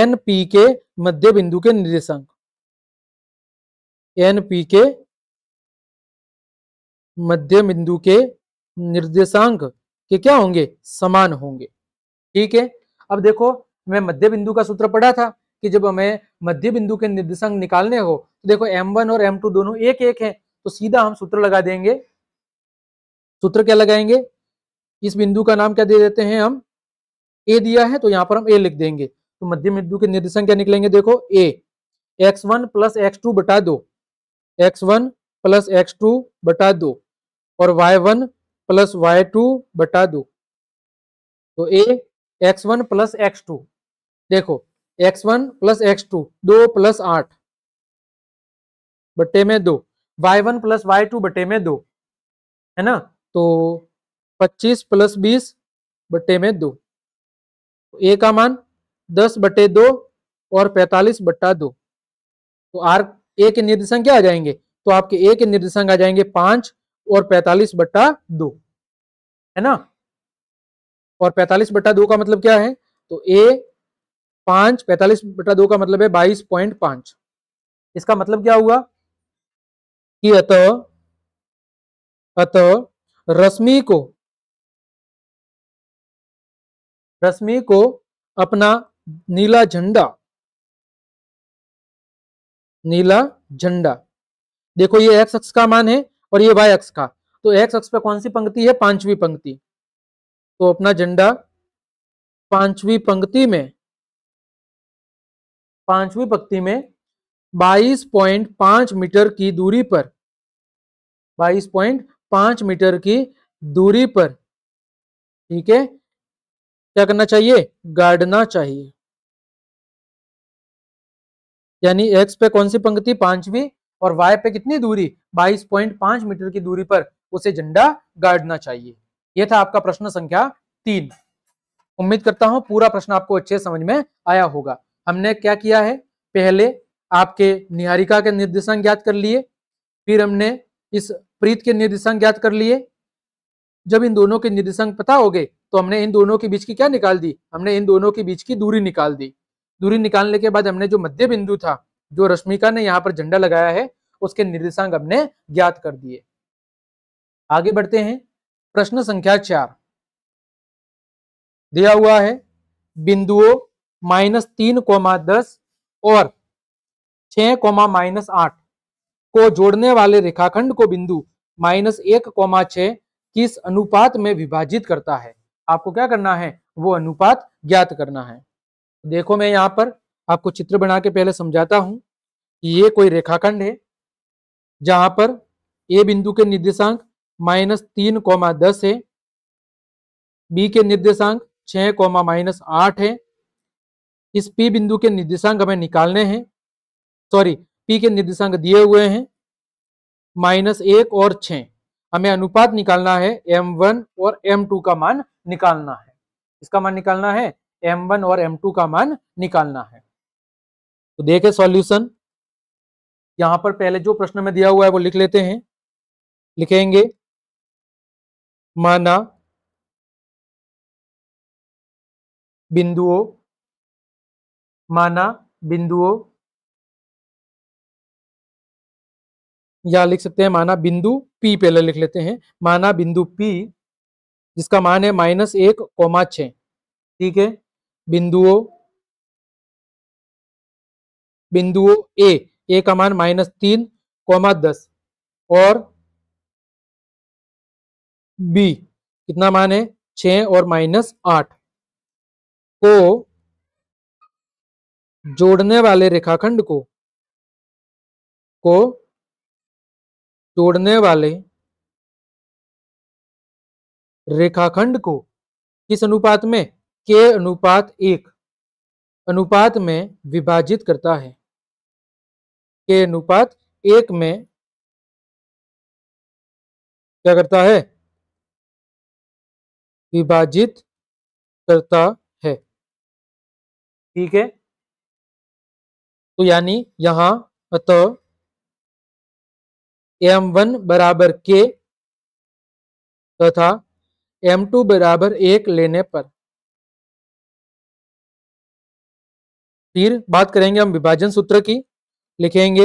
एन पी के मध्य बिंदु के निर्देशांक एन पी के मध्य बिंदु के निर्देशांक के क्या होंगे समान होंगे ठीक है अब देखो मैं मध्य बिंदु का सूत्र पढ़ा था कि जब हमें मध्य बिंदु के निर्देशांक निकालने हो तो देखो m1 और m2 दोनों एक एक हैं तो सीधा हम सूत्र लगा देंगे सूत्र क्या लगाएंगे इस बिंदु का नाम क्या दे देते हैं हम ए दिया है तो यहाँ पर हम ए लिख देंगे तो मध्यम बिंदु के निर्देशांक क्या निकलेंगे देखो A X one plus x two बटा दो X one plus x two बटा दो और Y one plus Y two बटा दो तो A X one plus x two देखो X one plus x two दो प्लस आठ बटे में दो Y one plus Y two बटे में दो है ना तो 25 प्लस बीस बटे में दो तो ए का मान 10 बटे दो और 45 बट्टा दो तो आर ए के निर्देशांक क्या आ जाएंगे तो आपके ए के निर्देशांक आ जाएंगे पांच और 45 बट्टा दो है ना और 45 बट्टा दो का मतलब क्या है तो ए पांच पैतालीस बटा दो का मतलब है बाईस पॉइंट पांच इसका मतलब क्या हुआ कि अतः अतः रश्मि को रश्मि को अपना नीला झंडा नीला झंडा देखो ये एक्स अक्ष का मान है और ये वाई अक्ष का तो एक्स अक्ष पे कौन सी पंक्ति है पांचवी पंक्ति तो अपना झंडा पांचवी पंक्ति में पांचवी पंक्ति में 22.5 मीटर की दूरी पर 22.5 पांच मीटर की दूरी पर ठीक है क्या करना चाहिए गाड़ना चाहिए यानी एक्स पे कौन सी पंक्ति पांचवी और वाई पे कितनी दूरी 22.5 मीटर की दूरी पर उसे झंडा गाड़ना चाहिए यह था आपका प्रश्न संख्या तीन उम्मीद करता हूं पूरा प्रश्न आपको अच्छे समझ में आया होगा हमने क्या किया है पहले आपके निहारिका के निर्देशांक ज्ञात कर लिए फिर हमने इस प्रीत के निर्देशांक ज्ञात कर लिए जब इन दोनों के निर्देशांक पता हो गए तो हमने इन दोनों के बीच की क्या निकाल दी हमने इन दोनों के बीच की दूरी निकाल दी दूरी निकालने के बाद हमने जो मध्य बिंदु था जो रश्मिका ने यहाँ पर झंडा लगाया है उसके निर्देशांक हमने ज्ञात कर दिए आगे बढ़ते हैं प्रश्न संख्या चार दिया हुआ है बिंदुओं माइनस तीन कोमा दस और छह कोमा माइनस आठ को जोड़ने वाले रेखाखंड को बिंदु माइनस एक कोमा छ किस अनुपात में विभाजित करता है आपको क्या करना है वो अनुपात ज्ञात करना है देखो मैं यहाँ पर आपको चित्र बना के पहले समझाता कि ये कोई रेखाखंड है जहां पर ए बिंदु के निर्देशांक माइनस तीन कोमा दस है बी के निर्देशांक छह कोमा माइनस आठ है इस पी बिंदु के निर्देशांक हमें निकालने हैं सॉरी पी के निर्देशांक दिए हुए हैं माइनस एक और छ हमें अनुपात निकालना है एम वन और एम टू का मान निकालना है इसका मान निकालना है एम वन और एम टू का मान निकालना है तो देखे सॉल्यूशन यहां पर पहले जो प्रश्न में दिया हुआ है वो लिख लेते हैं लिखेंगे माना बिंदुओं माना बिंदुओं या लिख सकते हैं माना बिंदु पी पहले लिख लेते हैं माना बिंदु पी जिसका मान है माइनस एक कोमा छ ठीक है बिंदुओं बिंदुओं ए A का मान माइनस तीन कोमा दस और बी कितना मान है छ और माइनस आठ को जोड़ने वाले रेखाखंड को को तोड़ने वाले रेखाखंड को किस अनुपात में के अनुपात एक अनुपात में विभाजित करता है के अनुपात एक में क्या करता है विभाजित करता है ठीक है तो यानी यहां अतः एम वन बराबर के तथा एम टू बराबर एक लेने पर फिर बात करेंगे हम विभाजन सूत्र की लिखेंगे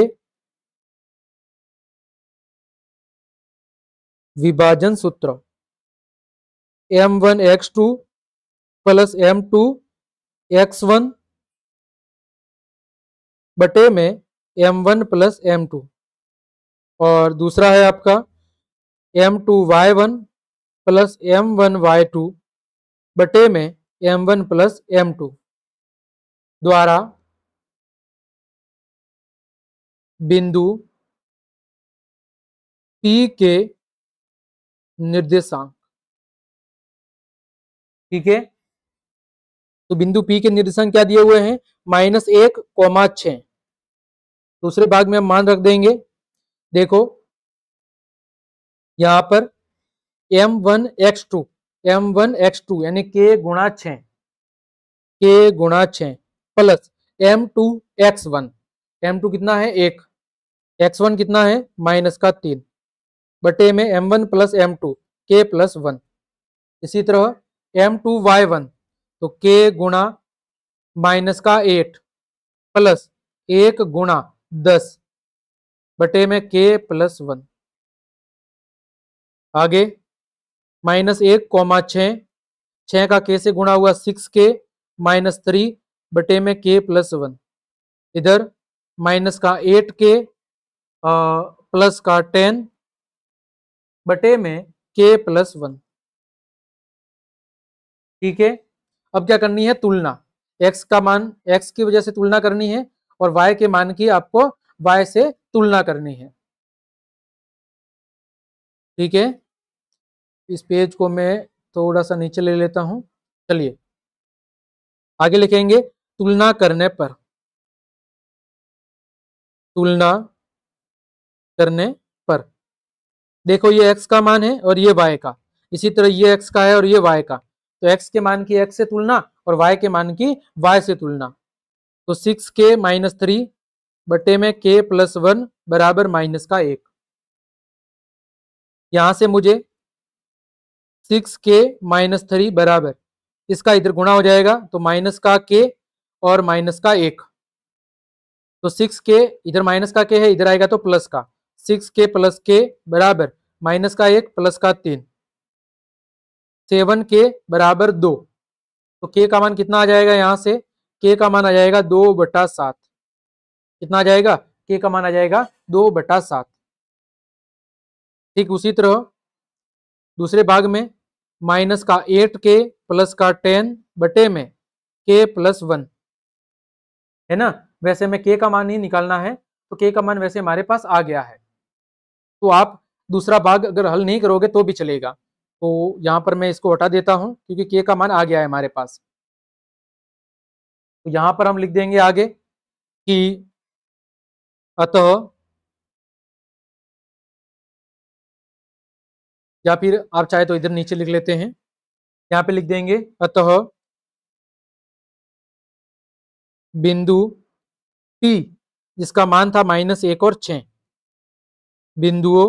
विभाजन सूत्र m one x two plus M two x one बटे में M one plus M two और दूसरा है आपका m two Y one plus m one Y two बटे में M one plus M two द्वारा बिंदु पी के निर्देशांक ठीक है तो बिंदु पी के निर्देशांक क्या दिए हुए हैं माइनस एक कोमा छ दूसरे भाग में हम मान रख देंगे देखो यहां पर m one x two M one x two यानी के गुणा छ के गुणा छ plus M two x one M two कितना है एक एक्स वन कितना है माइनस का तीन बटे में M one plus M two के प्लस वन इसी तरह एम टू वाई वन तो के गुणा माइनस का एट प्लस एक गुणा दस बटे में के प्लस वन आगे माइनस एक कौमा छ छ का के से गुणा हुआ सिक्स के माइनस थ्री बटे में के प्लस वन इधर माइनस का एट के प्लस का टेन बटे में के प्लस वन ठीक है अब क्या करनी है तुलना एक्स का मान एक्स की वजह से तुलना करनी है और वाई के मान की आपको वाई से तुलना करनी है ठीक है इस पेज को मैं थोड़ा सा नीचे ले लेता हूं चलिए आगे लिखेंगे तुलना करने पर तुलना करने पर देखो ये एक्स का मान है और ये वाई का इसी तरह ये एक्स का है और ये वाई का तो एक्स के मान की एक्स से तुलना और वाई के मान की वाई से तुलना तो सिक्स के माइनस थ्री बटे में के प्लस वन बराबर माइनस का एक यहां से मुझे सिक्स के माइनस थ्री बराबर इसका इधर गुणा हो जाएगा तो माइनस का के और माइनस का एक तो सिक्स के इधर माइनस का के है इधर आएगा तो प्लस का सिक्स के प्लस के बराबर माइनस का एक प्लस का तीन सेवन के बराबर दो तो के का मान कितना आ जाएगा यहां से के का मान आ जाएगा दो बटा सात कितना आ जाएगा के का मान आ जाएगा दो बटा सात ठीक उसी तरह दूसरे भाग में माइनस का एट के प्लस का टेन बटे में के प्लस वन है ना वैसे में के का मान ही निकालना है तो के का मान वैसे हमारे पास आ गया है तो आप दूसरा भाग अगर हल नहीं करोगे तो भी चलेगा तो यहां पर मैं इसको हटा देता हूं क्योंकि के का मान आ गया है हमारे पास तो यहां पर हम लिख देंगे आगे कि अतः या फिर आप चाहे तो इधर नीचे लिख लेते हैं यहां पे लिख देंगे अतः बिंदु पी जिसका मान था माइनस एक और छ बिंदुओं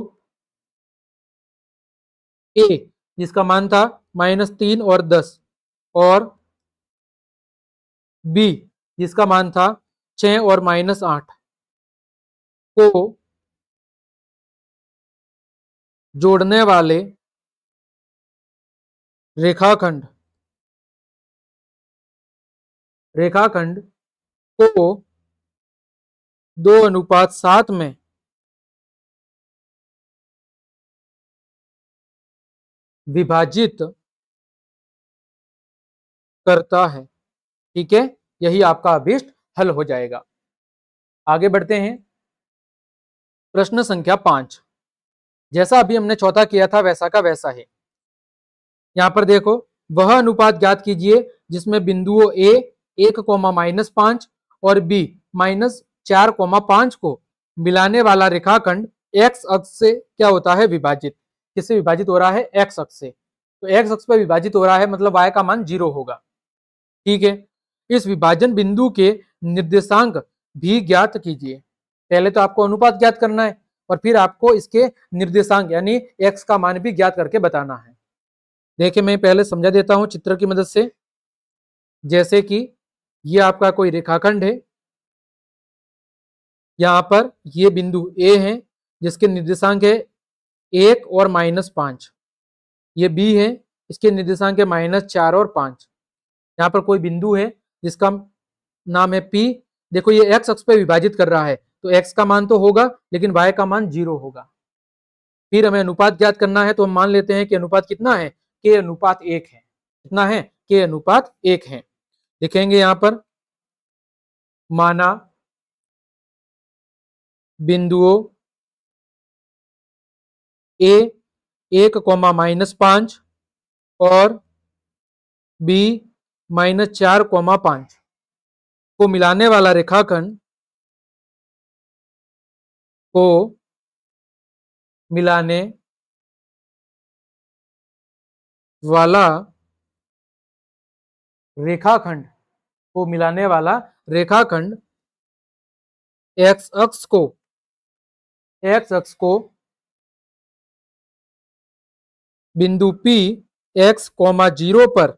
ए जिसका मान था माइनस तीन और दस और बी जिसका मान था छ और माइनस आठ को जोड़ने वाले रेखाखंड रेखाखंड को दो अनुपात सात में विभाजित करता है ठीक है यही आपका अभिष्ट हल हो जाएगा आगे बढ़ते हैं प्रश्न संख्या पांच जैसा अभी हमने चौथा किया था वैसा का वैसा है यहां पर देखो वह अनुपात ज्ञात कीजिए जिसमें बिंदुओं ए एक कोमा माइनस पांच और बी माइनस चार कोमा पांच को मिलाने वाला रेखाखंड एक्स अक्ष से क्या होता है विभाजित किससे विभाजित हो रहा है एक्स अक्ष से तो एक्स अक्ष पर विभाजित हो रहा है मतलब वाई का मान जीरो होगा ठीक है इस विभाजन बिंदु के निर्देशांक भी ज्ञात कीजिए पहले तो आपको अनुपात ज्ञात करना है और फिर आपको इसके निर्देशांक यानी एक्स का मान भी ज्ञात करके बताना है देखिए मैं पहले समझा देता हूं चित्र की मदद से जैसे कि ये आपका कोई रेखाखंड है यहाँ पर ये बिंदु ए है जिसके निर्देशांक है एक और माइनस पांच ये बी है इसके निर्देशांक है माइनस चार और पांच यहाँ पर कोई बिंदु है जिसका नाम है पी देखो ये एक्स अक्ष पर विभाजित कर रहा है तो एक्स का मान तो होगा लेकिन वाई का मान जीरो होगा फिर हमें अनुपात ज्ञात करना है तो हम मान लेते हैं कि अनुपात कितना है के अनुपात एक है कितना है के अनुपात एक है लिखेंगे यहां पर माना बिंदुओं ए एक कोमा माइनस पांच और बी माइनस चार कोमा पांच को मिलाने वाला रेखाखंड को मिलाने वाला रेखाखंड को मिलाने वाला रेखाखंड एक्स अक्ष को एक्स अक्ष को बिंदु P x कोमा जीरो पर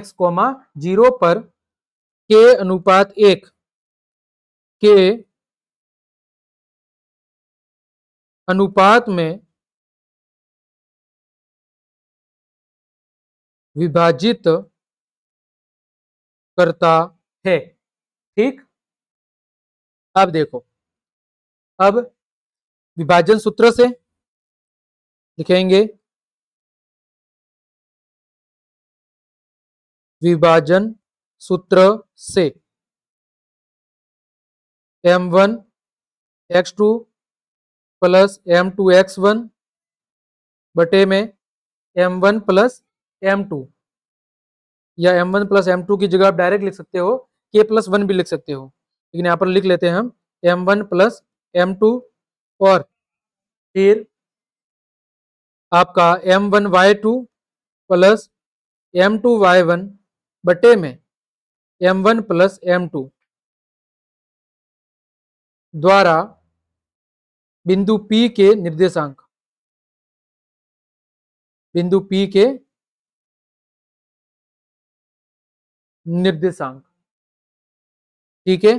x कोमा जीरो पर के अनुपात एक के अनुपात में विभाजित करता है ठीक अब देखो अब विभाजन सूत्र से लिखेंगे विभाजन सूत्र से M one x two plus M two x one बटे में M one plus M two या m one plus M two की जगह आप डायरेक्ट लिख सकते हो के प्लस वन भी लिख सकते हो लेकिन यहाँ पर लिख लेते हैं हम m one plus M two और फिर आपका m one Y two plus M two Y one बटे में M one plus M two द्वारा बिंदु पी के निर्देशांक बिंदु पी के निर्देशांक ठीक है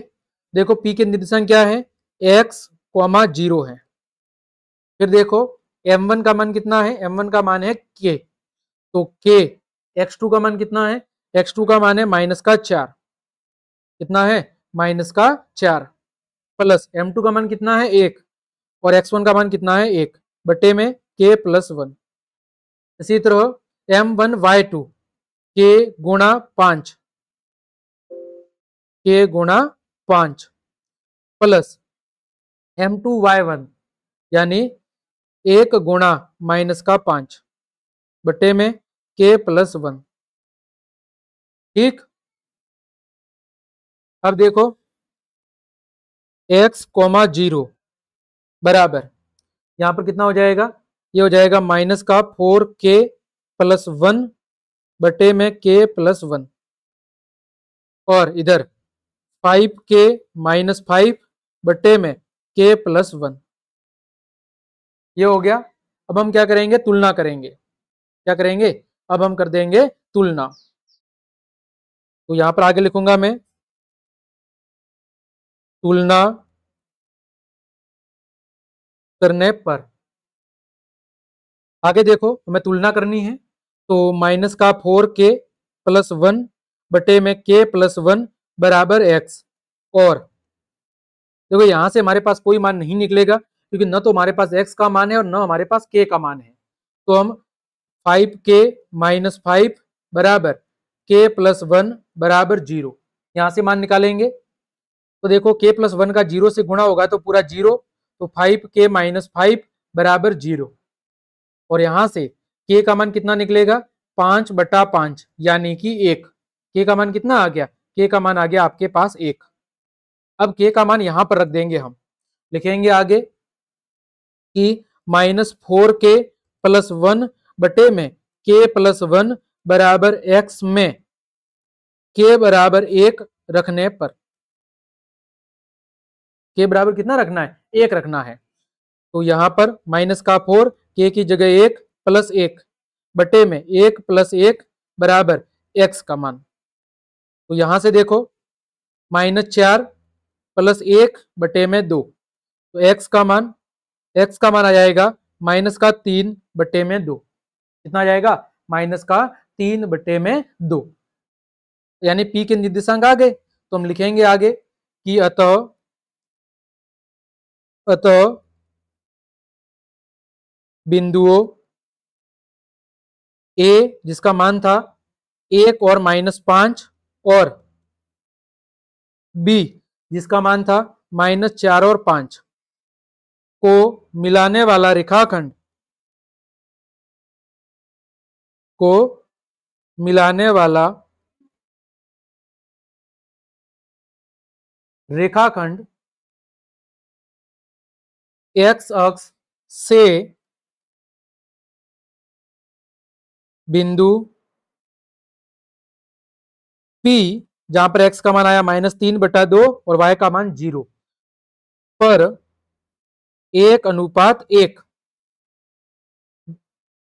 देखो पी के निर्देशांक क्या है एक्स कॉमा जीरो है फिर देखो एम वन का मान कितना है एम वन का मान है के तो के एक्स टू का मान कितना है एक्स टू का मान है माइनस का चार कितना है माइनस का चार प्लस एम टू का मान कितना है एक और एक्स वन का मान कितना है एक बटे में के प्लस वन इसी तरह एम वन वाई टू के गुणा पांच के गुणा पांच plus M two Y one यानी एक गुणा माइनस का पांच बटे में के प्लस वन ठीक अब देखो एक्स कोमा जीरो बराबर यहाँ पर कितना हो जाएगा ये हो जाएगा माइनस का फोर के प्लस वन बटे में के प्लस वन और इधर फाइव के माइनस फाइव बटे में के प्लस वन ये हो गया अब हम क्या करेंगे तुलना करेंगे क्या करेंगे अब हम कर देंगे तुलना तो यहां पर आगे लिखूंगा मैं तुलना करने पर आगे देखो हमें तुलना करनी है तो माइनस का फोर के प्लस वन बटे में के प्लस वन बराबर एक्स और देखो यहां से हमारे पास कोई मान नहीं निकलेगा क्योंकि न तो हमारे पास एक्स का मान है और न हमारे पास के का मान है तो हम फाइव के माइनस फाइव बराबर के प्लस वन बराबर जीरो यहां से मान निकालेंगे तो देखो के प्लस वन का जीरो से गुणा होगा तो पूरा जीरो तो फाइव के माइनस फाइव बराबर जीरो और यहां से के का मान कितना निकलेगा पांच बटा पांच यानी कि एक के का मान कितना आ गया के का मान आ गया आपके पास एक अब के का मान यहां पर रख देंगे हम लिखेंगे आगे कि माइनस फोर के प्लस वन बटे में के प्लस वन बराबर एक्स में के बराबर एक रखने पर के बराबर कितना रखना है एक रखना है तो यहां पर माइनस का फोर के की जगह एक प्लस एक बटे में एक प्लस एक बराबर एक्स का मान तो यहां से देखो माइनस चार प्लस एक बटे में दो तो एक्स का मान एक्स का मान आ जाएगा माइनस का तीन बटे में दो कितना आ जाएगा माइनस का तीन बटे में दो यानी पी के निर्देशांक आ गए तो हम लिखेंगे आगे कि अतः अतः बिंदुओं ए जिसका मान था एक और माइनस पांच और बी जिसका मान था माइनस चार और पांच को मिलाने वाला रेखाखंड को मिलाने वाला रेखाखंड एक्स अक्ष से बिंदु पी जहां पर एक्स का मान आया माइनस तीन बटा दो और वाई का मान जीरो पर एक अनुपात एक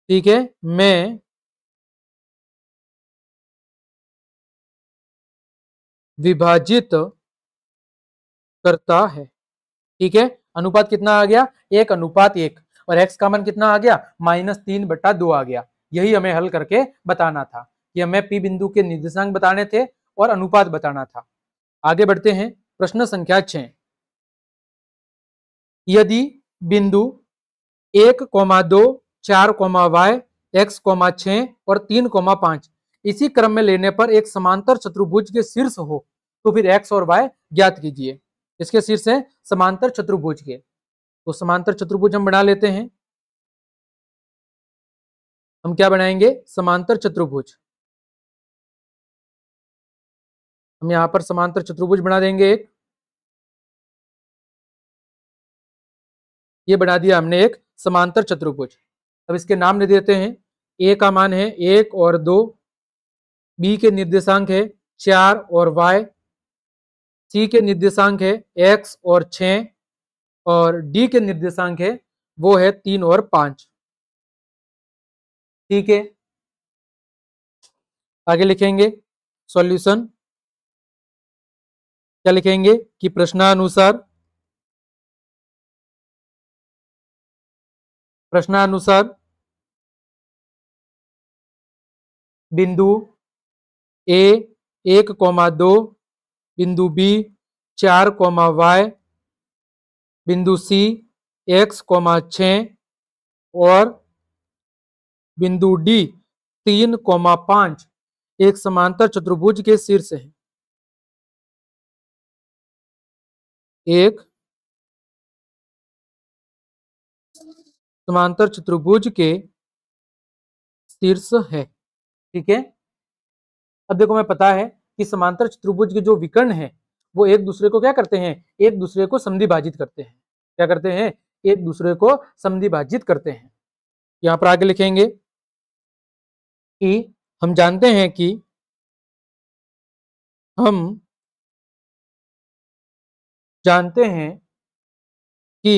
ठीक है मैं विभाजित करता है ठीक है अनुपात कितना आ गया एक अनुपात एक और एक्स का मन कितना आ गया माइनस तीन बट्टा दो आ गया यही हमें हल करके बताना था कि हमें पी बिंदु के निर्देशांक बताने थे और अनुपात बताना था आगे बढ़ते हैं प्रश्न संख्या छ यदि बिंदु एक कोमा दो चार कोमा वाय एक्स कोमा छ और तीन कोमा पांच इसी क्रम में लेने पर एक समांतर चतुर्भुज के शीर्ष हो तो फिर एक्स और वाई ज्ञात कीजिए इसके शीर्ष है समांतर चतुर्भुज के तो समांतर चतुर्भुज हम बना लेते हैं हम क्या बनाएंगे समांतर चतुर्भुज हम यहां पर समांतर चतुर्भुज बना देंगे एक ये बना दिया हमने एक समांतर चतुर्भुज अब इसके नाम दे देते हैं ए का मान है एक और दो बी के निर्देशांक है चार और वाई सी के निर्देशांक है एक्स और छ और डी के निर्देशांक है वो है तीन और पांच ठीक है आगे लिखेंगे सॉल्यूशन क्या लिखेंगे कि प्रश्नानुसार प्रश्नानुसार बिंदु ए एक कोमा दो बिंदु बी चार कोमा वाई बिंदु सी एक्स कोमा छ और बिंदु डी तीन कोमा पांच एक समांतर चतुर्भुज के शीर्ष है एक समांतर चतुर्भुज के शीर्ष है ठीक है अब देखो मैं पता है कि समांतर चतुर्भुज के जो विकर्ण हैं वो एक दूसरे को क्या करते हैं एक दूसरे को संधिभाजित करते हैं क्या करते हैं एक दूसरे को संधिभाजित करते हैं यहां पर आगे लिखेंगे कि हम जानते हैं कि हम जानते हैं कि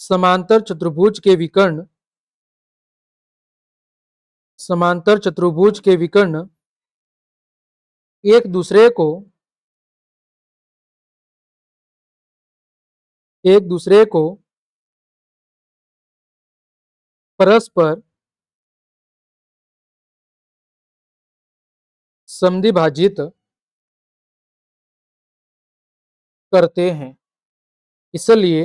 समांतर चतुर्भुज के विकर्ण समांतर चतुर्भुज के विकर्ण एक दूसरे को एक दूसरे को परस्पर समिभाजित करते हैं इसलिए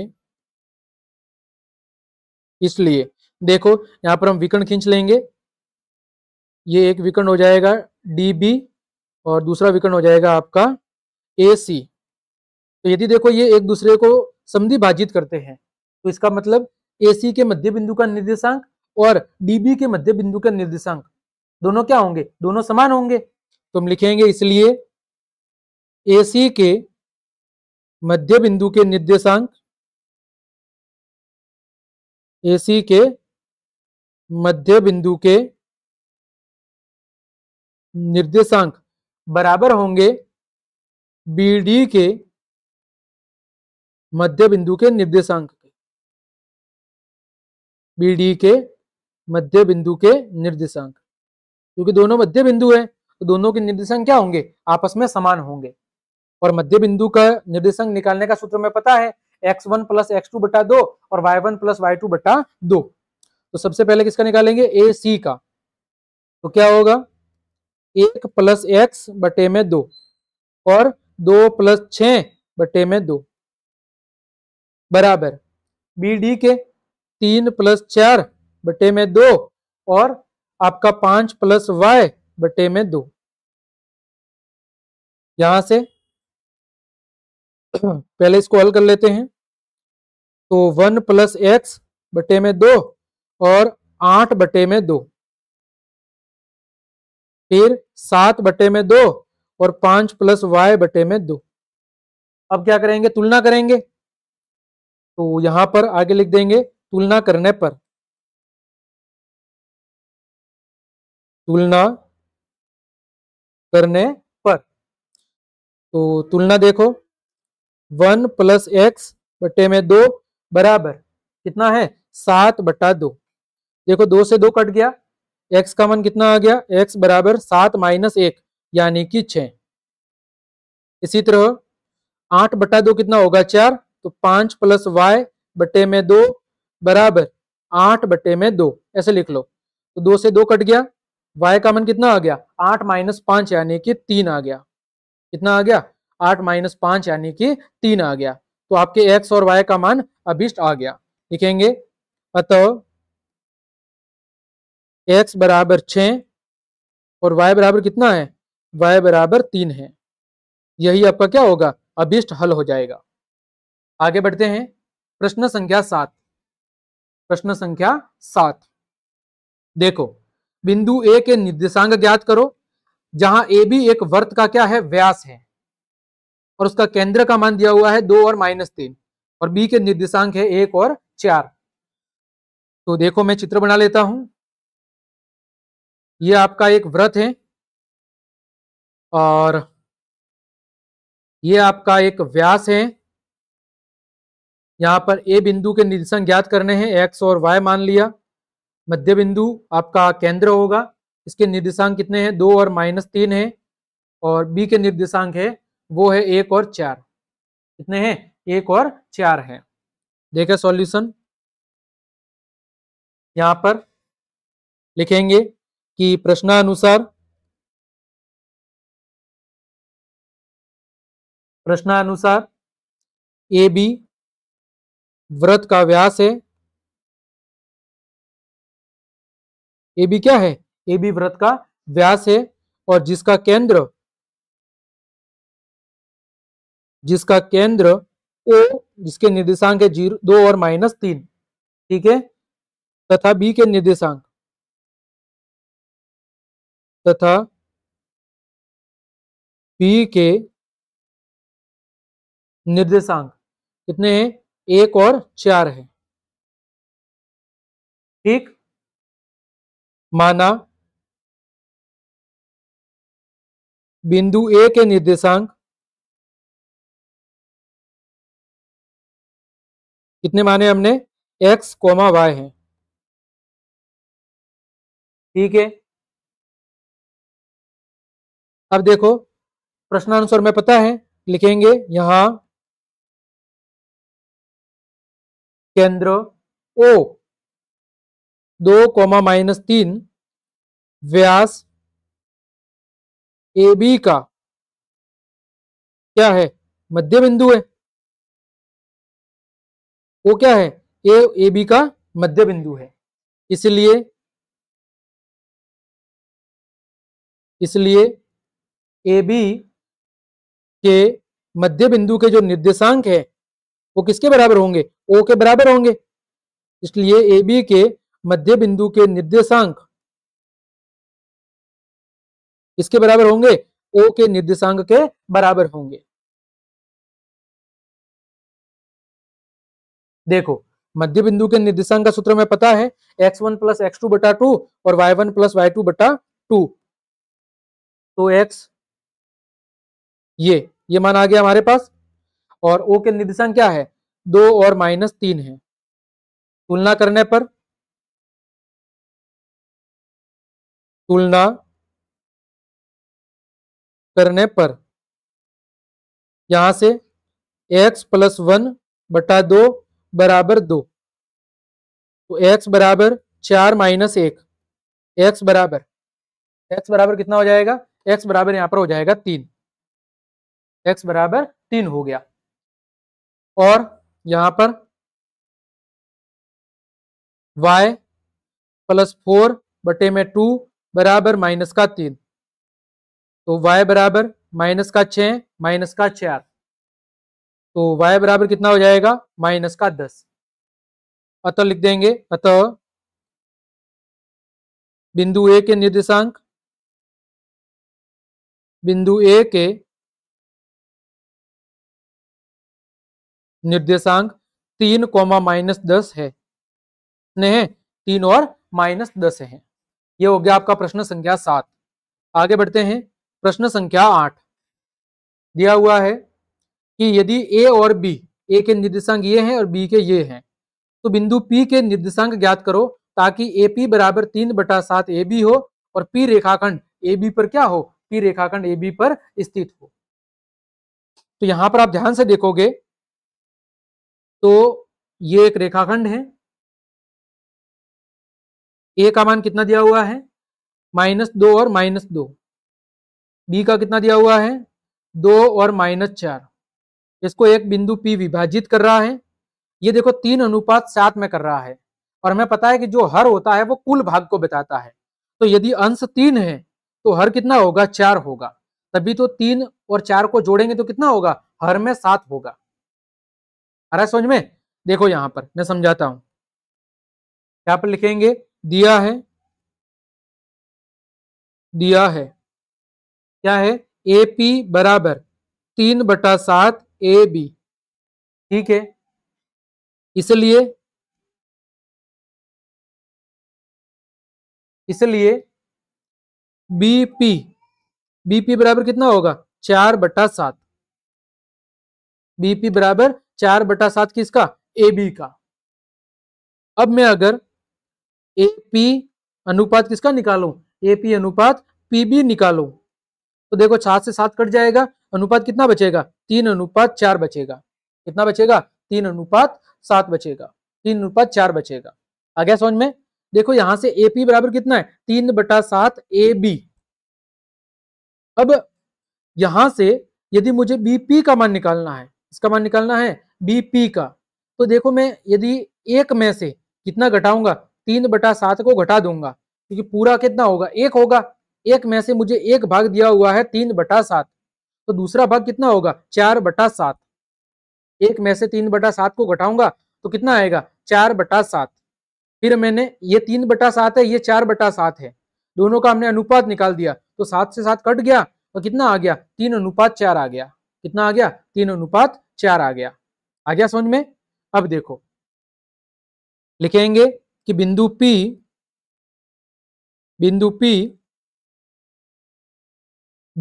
इसलिए देखो यहां पर हम विकर्ण खींच लेंगे ये एक विकर्ण हो जाएगा डी बी और दूसरा विकर्ण हो जाएगा आपका ए सी तो यदि देखो ये एक दूसरे को समधि भाजित करते हैं तो इसका मतलब ए सी के मध्य बिंदु का निर्देशांक और डी के मध्य बिंदु का निर्देशांक दोनों क्या होंगे दोनों समान होंगे तो हम लिखेंगे इसलिए ए सी के मध्य बिंदु के निर्देशांक ए के मध्य बिंदु के निर्देशांक बराबर होंगे बी डी के मध्य बिंदु के निर्देशांक के बी डी के मध्य बिंदु के निर्देशांक क्योंकि दोनों मध्य बिंदु है तो दोनों के निर्देशांक क्या होंगे आपस में समान होंगे और मध्य बिंदु का निर्देशांक निकालने का सूत्र में पता है x one plus x two बटा दो और Y one plus Y two बटा दो तो सबसे पहले किसका निकालेंगे ए सी का तो क्या होगा एक प्लस एक्स बटे में दो और दो प्लस छ बटे में दो बराबर बी डी के तीन प्लस चार बटे में दो और आपका पांच प्लस वाई बटे में दो यहां से पहले इसको हल कर लेते हैं तो वन प्लस एक्स बटे में दो और आठ बटे में दो फिर सात बटे में दो और पांच प्लस वाई बटे में दो अब क्या करेंगे तुलना करेंगे तो यहां पर आगे लिख देंगे तुलना करने पर तुलना करने पर तो तुलना देखो वन प्लस एक्स बटे में दो बराबर कितना है सात बटा दो देखो दो से दो कट गया एक्स का मन कितना आ गया एक्स बराबर सात माइनस एक यानी कि छ इसी तरह आठ बटा दो कितना होगा चार तो पांच प्लस वाई बटे में दो बराबर आठ बटे में दो ऐसे लिख लो तो दो से दो कट गया वाई का मन कितना आ गया आठ माइनस पांच यानी कि तीन आ गया कितना आ गया आठ माइनस पांच यानी कि तीन आ गया तो आपके एक्स और वाई का मान अभिष्ट आ गया लिखेंगे अतः एक्स बराबर छ और वाई बराबर कितना है वाई बराबर तीन है यही आपका क्या होगा अभिष्ट हल हो जाएगा आगे बढ़ते हैं प्रश्न संख्या सात प्रश्न संख्या सात देखो बिंदु ए के निर्देशांक ज्ञात करो जहां ए भी एक वर्त का क्या है व्यास है और उसका केंद्र का मान दिया हुआ है दो और माइनस तीन और बी के निर्देशांक है एक और चार तो देखो मैं चित्र बना लेता हूं ये आपका एक व्रत है और ये आपका एक व्यास है यहाँ पर ए बिंदु के निर्देशन ज्ञात करने हैं एक्स और वाई मान लिया मध्य बिंदु आपका केंद्र होगा इसके निर्देशांक कितने हैं दो और माइनस तीन है और बी के निर्देशांक है वो है एक और चार कितने हैं एक और चार है देखे सॉल्यूशन यहां पर लिखेंगे कि प्रश्नानुसार प्रश्नानुसार ए बी व्रत का व्यास है ए बी क्या है ए बी व्रत का व्यास है और जिसका केंद्र जिसका केंद्र ओ जिसके निर्देशांक है जीरो दो और माइनस तीन ठीक है तथा बी के निर्देशांक तथा पी के निर्देशांक कितने हैं एक और चार है ठीक माना बिंदु ए के निर्देशांक कितने माने हमने x, वाई है ठीक है अब देखो प्रश्नानुसार में पता है लिखेंगे यहां केंद्र ओ दो कोमा माइनस तीन व्यास ए बी का क्या है मध्य बिंदु है वो क्या है ए ए बी का मध्य बिंदु है इसलिए इसलिए ए बी के मध्य बिंदु के जो निर्देशांक है वो किसके बराबर होंगे ओ के बराबर होंगे इसलिए ए बी के मध्य बिंदु के निर्देशांक किसके बराबर होंगे ओ के निर्देशांक के बराबर होंगे देखो मध्य बिंदु के निर्देशांक का सूत्र में पता है x one plus x two बटा टू और Y one plus Y two बटा टू तो एक्स ये ये मान आ गया हमारे पास और ओ के निर्देशांक क्या है दो और माइनस तीन है तुलना करने पर तुलना करने पर यहां से x प्लस वन बटा दो बराबर दो तो x बराबर चार माइनस एक एक्स बराबर एक्स बराबर कितना हो जाएगा x बराबर यहां पर हो जाएगा तीन एक्स बराबर तीन हो गया और यहां पर वाई प्लस फोर बटे में टू बराबर माइनस का तीन तो y बराबर माइनस का छ माइनस का चार तो y बराबर कितना हो जाएगा माइनस का दस अतः लिख देंगे अतः बिंदु ए के निर्देशांक बिंदु ए के निर्देशांक तीन कोमा माइनस दस है नहीं तीन और माइनस दस है ये हो गया आपका प्रश्न संख्या सात आगे बढ़ते हैं प्रश्न संख्या आठ दिया हुआ है कि यदि ए और बी ए के निर्देशांक ये हैं और बी के ये हैं तो बिंदु पी के निर्देशांक ज्ञात करो ताकि ए पी बराबर तीन बटा सात ए बी हो और पी रेखाखंड ए बी पर क्या हो पी रेखाखंड ए बी पर स्थित हो तो यहां पर आप ध्यान से देखोगे तो ये एक रेखाखंड है ए का मान कितना दिया हुआ है माइनस दो और माइनस दो बी का कितना दिया हुआ है दो और माइनस चार इसको एक बिंदु पी विभाजित कर रहा है ये देखो तीन अनुपात सात में कर रहा है और हमें पता है कि जो हर होता है वो कुल भाग को बताता है तो यदि अंश तीन है तो हर कितना होगा चार होगा तभी तो तीन और चार को जोड़ेंगे तो कितना होगा हर में सात होगा आ रहा है समझ में देखो यहां पर मैं समझाता हूं यहां पर लिखेंगे दिया है दिया है क्या है ए पी बराबर तीन बटा सात ए बी ठीक है इसलिए इसलिए बीपी बीपी बराबर कितना होगा चार बटा सात बीपी बराबर चार बटा सात किसका ए बी का अब मैं अगर ए पी अनुपात किसका निकालू ए पी अनुपात पी बी निकालो तो देखो सात से सात कट जाएगा अनुपात कितना बचेगा तीन अनुपात चार बचेगा कितना बचेगा तीन अनुपात सात बचेगा तीन अनुपात चार बचेगा आ गया समझ में देखो यहां से ए पी बराबर कितना है तीन बटा सात ए बी अब यहां से यदि मुझे बी पी का मान निकालना है इसका मान निकालना है बी का तो देखो मैं यदि एक में से कितना घटाऊंगा तीन बटा सात को घटा दूंगा क्योंकि तो पूरा कितना होगा एक होगा एक में से मुझे एक भाग दिया हुआ है तीन बटा सात तो दूसरा भाग कितना होगा चार बटा सात एक में से तीन बटा सात को घटाऊंगा तो कितना आएगा चार बटा सात फिर मैंने ये तीन बटा सात है ये चार बटा सात है दोनों का हमने अनुपात निकाल दिया तो सात से सात कट गया और तो कितना आ गया तीन अनुपात चार आ गया कितना आ गया तीन अनुपात चार आ गया आ गया समझ में अब देखो लिखेंगे कि बिंदु पी बिंदु पी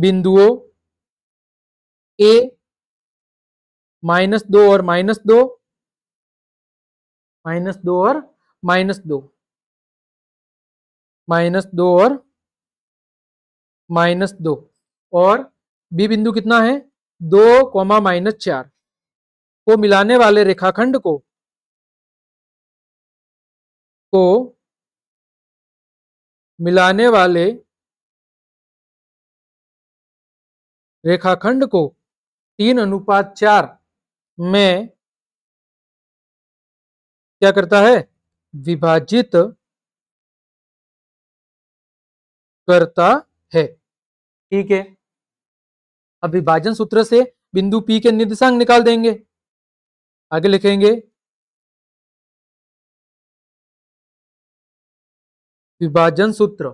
बिंदुओं ए माइनस दो और माइनस दो माइनस दो और माइनस दो माइनस दो और माइनस दो और बी बिंदु कितना है दो कॉमा माइनस चार को मिलाने वाले रेखाखंड को को मिलाने वाले रेखाखंड को तीन अनुपात चार में क्या करता है विभाजित करता है ठीक है अब विभाजन सूत्र से बिंदु पी के निर्देशांक निकाल देंगे आगे लिखेंगे विभाजन सूत्र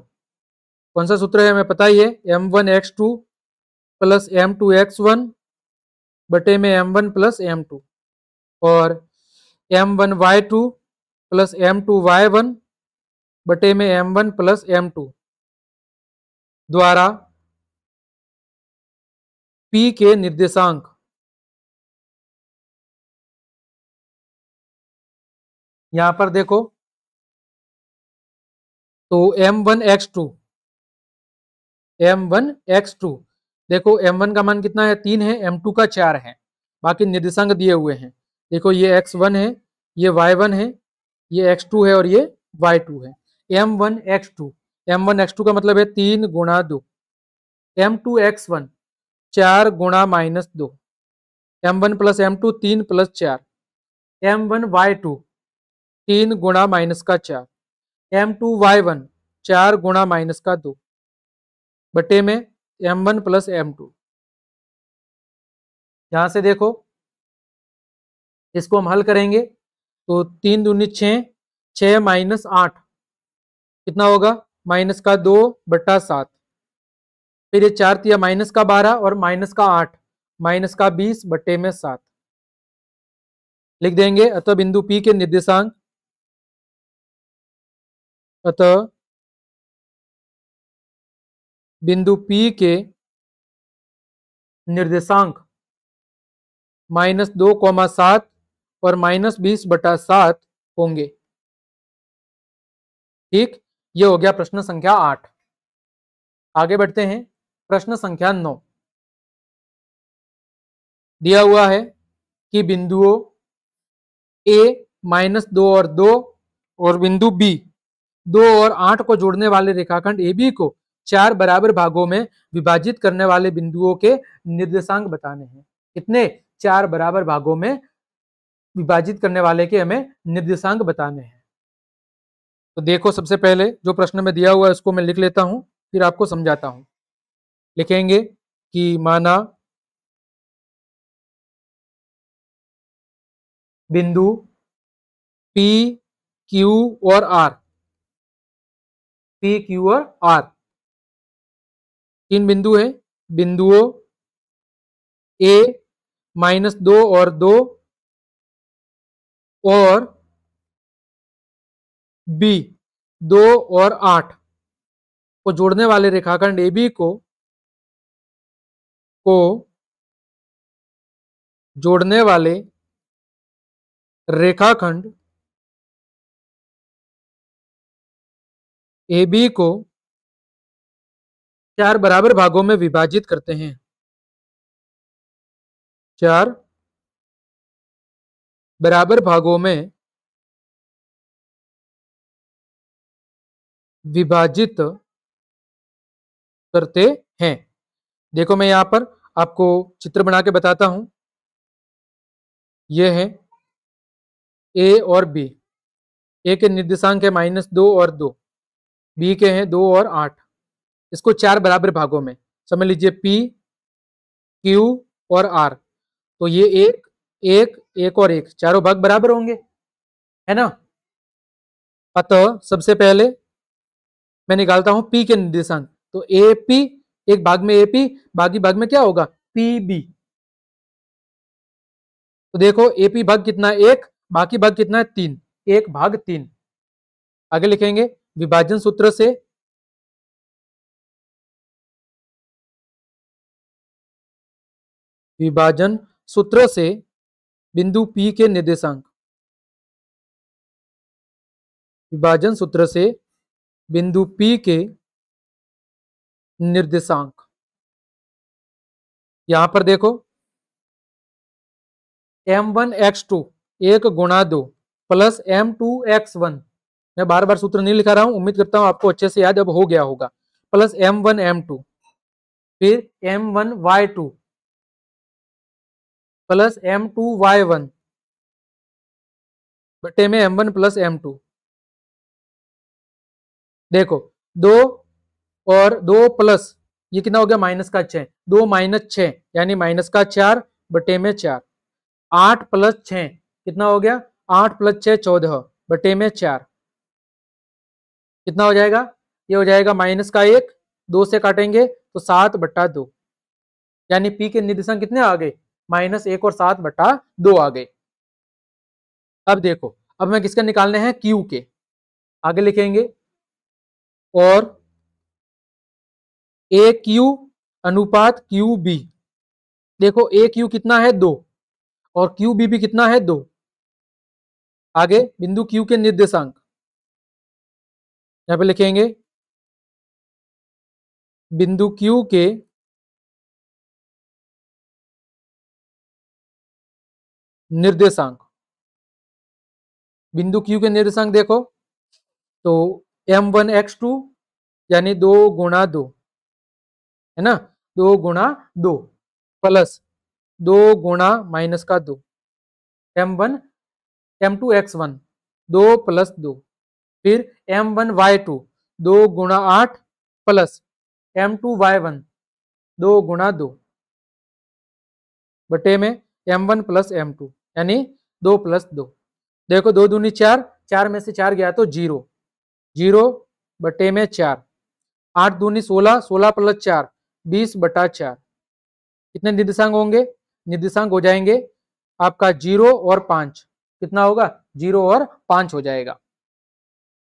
कौन सा सूत्र है हमें पता ही है M one x two plus M two x one बटे में M one plus M two और M one Y two plus M two Y one बटे में M one plus M two द्वारा पी के निर्देशांक यहां पर देखो तो m one x two M one x two देखो एम वन का मान कितना है तीन है एम टू का चार है बाकी निर्देशांक दिए हुए हैं देखो ये एक्स वन है ये वाई वन है ये एक्स टू है और ये वाई टू है M one x two M one x two का मतलब है तीन गुणा दो एम टू एक्स वन चार गुणा माइनस दो m one plus M two तीन प्लस चार एम वन वाई टू तीन गुणा माइनस का चार एम टू वाई वन चार गुणा माइनस का दो बटे में M one plus M two यहां से देखो इसको हम हल करेंगे तो तीन दूनी छ छः माइनस आठ कितना होगा माइनस का दो बट्टा सात फिर ये चार तीन माइनस का बारह और माइनस का आठ माइनस का बीस बट्टे में सात लिख देंगे अतः बिंदु पी के निर्देशांक अतः बिंदु P के निर्देशांक माइनस दो कौमा सात और माइनस बीस बटा सात होंगे ठीक ये हो गया प्रश्न संख्या आठ आगे बढ़ते हैं प्रश्न संख्या नौ दिया हुआ है कि बिंदुओं ए माइनस दो और दो और बिंदु बी दो और आठ को जोड़ने वाले रेखाखंड ए बी को चार बराबर भागों में विभाजित करने वाले बिंदुओं के निर्देशांक बताने हैं कितने चार बराबर भागों में विभाजित करने वाले के हमें निर्देशांक बताने हैं तो देखो सबसे पहले जो प्रश्न में दिया हुआ है उसको मैं लिख लेता हूं फिर आपको समझाता हूं लिखेंगे कि माना बिंदु पी क्यू और आर पी क्यू और आर तीन बिंदु हैं बिंदुओं ए माइनस दो और दो और बी दो और आठ को जोड़ने वाले रेखाखंड ए बी को को जोड़ने वाले रेखाखंड ए बी को चार बराबर भागों में विभाजित करते हैं चार बराबर भागों में विभाजित करते हैं देखो मैं यहां पर आपको चित्र बना के बताता हूं ये है ए और बी ए के निर्देशांक है माइनस दो और दो बी के हैं दो और आठ इसको चार बराबर भागों में समझ लीजिए पी क्यू और आर तो ये एक एक एक और एक चारों भाग बराबर होंगे है ना अतः सबसे पहले मैं निकालता हूं पी के निर्देशांक तो ए पी एक भाग में ए पी बाकी भाग में क्या होगा पी बी तो देखो ए पी भाग कितना एक बाकी भाग कितना है तीन एक भाग तीन आगे लिखेंगे विभाजन सूत्र से विभाजन सूत्र से बिंदु पी के निर्देशांक विभाजन सूत्र से बिंदु पी के निर्देशांक यहां पर देखो टू एक गुणा दो plus M two x one मैं बार बार सूत्र नहीं लिखा रहा हूं उम्मीद करता हूं आपको अच्छे से याद अब हो गया होगा plus m one M two फिर M one Y two plus M two Y one बटे में M one plus M two देखो दो और दो प्लस ये कितना हो गया माइनस का छः दो माइनस छः यानी माइनस का चार बटे में चार आठ प्लस छः कितना हो गया आठ प्लस छ चौदह बटे में चार कितना हो जाएगा ये हो जाएगा माइनस का एक दो से काटेंगे तो सात बट्टा दो यानी पी के निर्देशन कितने आ गए माइनस एक और सात बट्टा दो आ गए अब देखो अब मैं किसके निकालने हैं क्यू के आगे लिखेंगे और ए क्यू अनुपात क्यू बी देखो ए क्यू कितना है दो और क्यू बी भी कितना है दो आगे बिंदु क्यू के निर्देशांक यहाँ पे लिखेंगे बिंदु Q के निर्देशांक बिंदु Q के निर्देशांक देखो तो एम वन एक्स टू यानी दो गुणा दो है ना दो गुणा दो प्लस दो गुणा माइनस का दो m one M two x one दो प्लस दो फिर एम वन वाई टू दो गुणा आठ plus M two Y one दो गुणा दो बटे में M one plus M two यानी दो प्लस दो देखो दो दूनी चार चार में से चार गया तो जीरो जीरो बटे में चार आठ दूनी सोलह सोलह प्लस चार बीस बटा चार कितने निर्देशांक होंगे निर्देशांक हो जाएंगे आपका जीरो और पांच कितना होगा जीरो और पांच हो जाएगा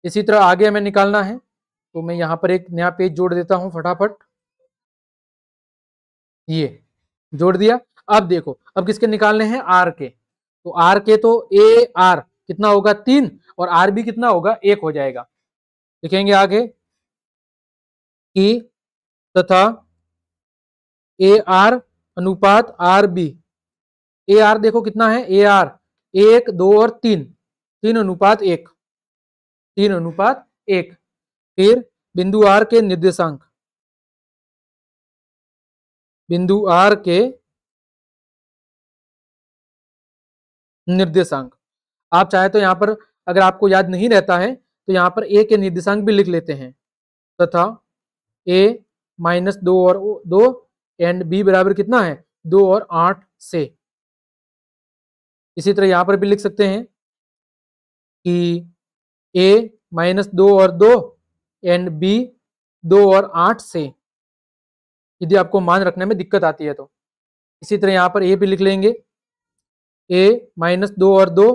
इसी तरह आगे हमें निकालना है तो मैं यहां पर एक नया पेज जोड़ देता हूं फटाफट ये जोड़ दिया अब देखो अब किसके निकालने हैं आर के तो आर के तो ए आर कितना होगा तीन और आर भी कितना होगा एक हो जाएगा लिखेंगे आगे की तथा ए आर अनुपात आर बी ए आर देखो कितना है ए आर एक दो और तीन तीन अनुपात एक तीन अनुपात एक फिर बिंदु आर के निर्देशांक बिंदु आर के निर्देशांक आप चाहे तो यहां पर अगर आपको याद नहीं रहता है तो यहां पर ए के निर्देशांक भी लिख लेते हैं तथा ए माइनस दो और दो एंड बी बराबर कितना है दो और आठ से इसी तरह यहां पर भी लिख सकते हैं कि ए माइनस दो और दो एंड बी दो और आठ से यदि आपको मान रखने में दिक्कत आती है तो इसी तरह यहाँ पर ए भी लिख लेंगे ए माइनस दो और दो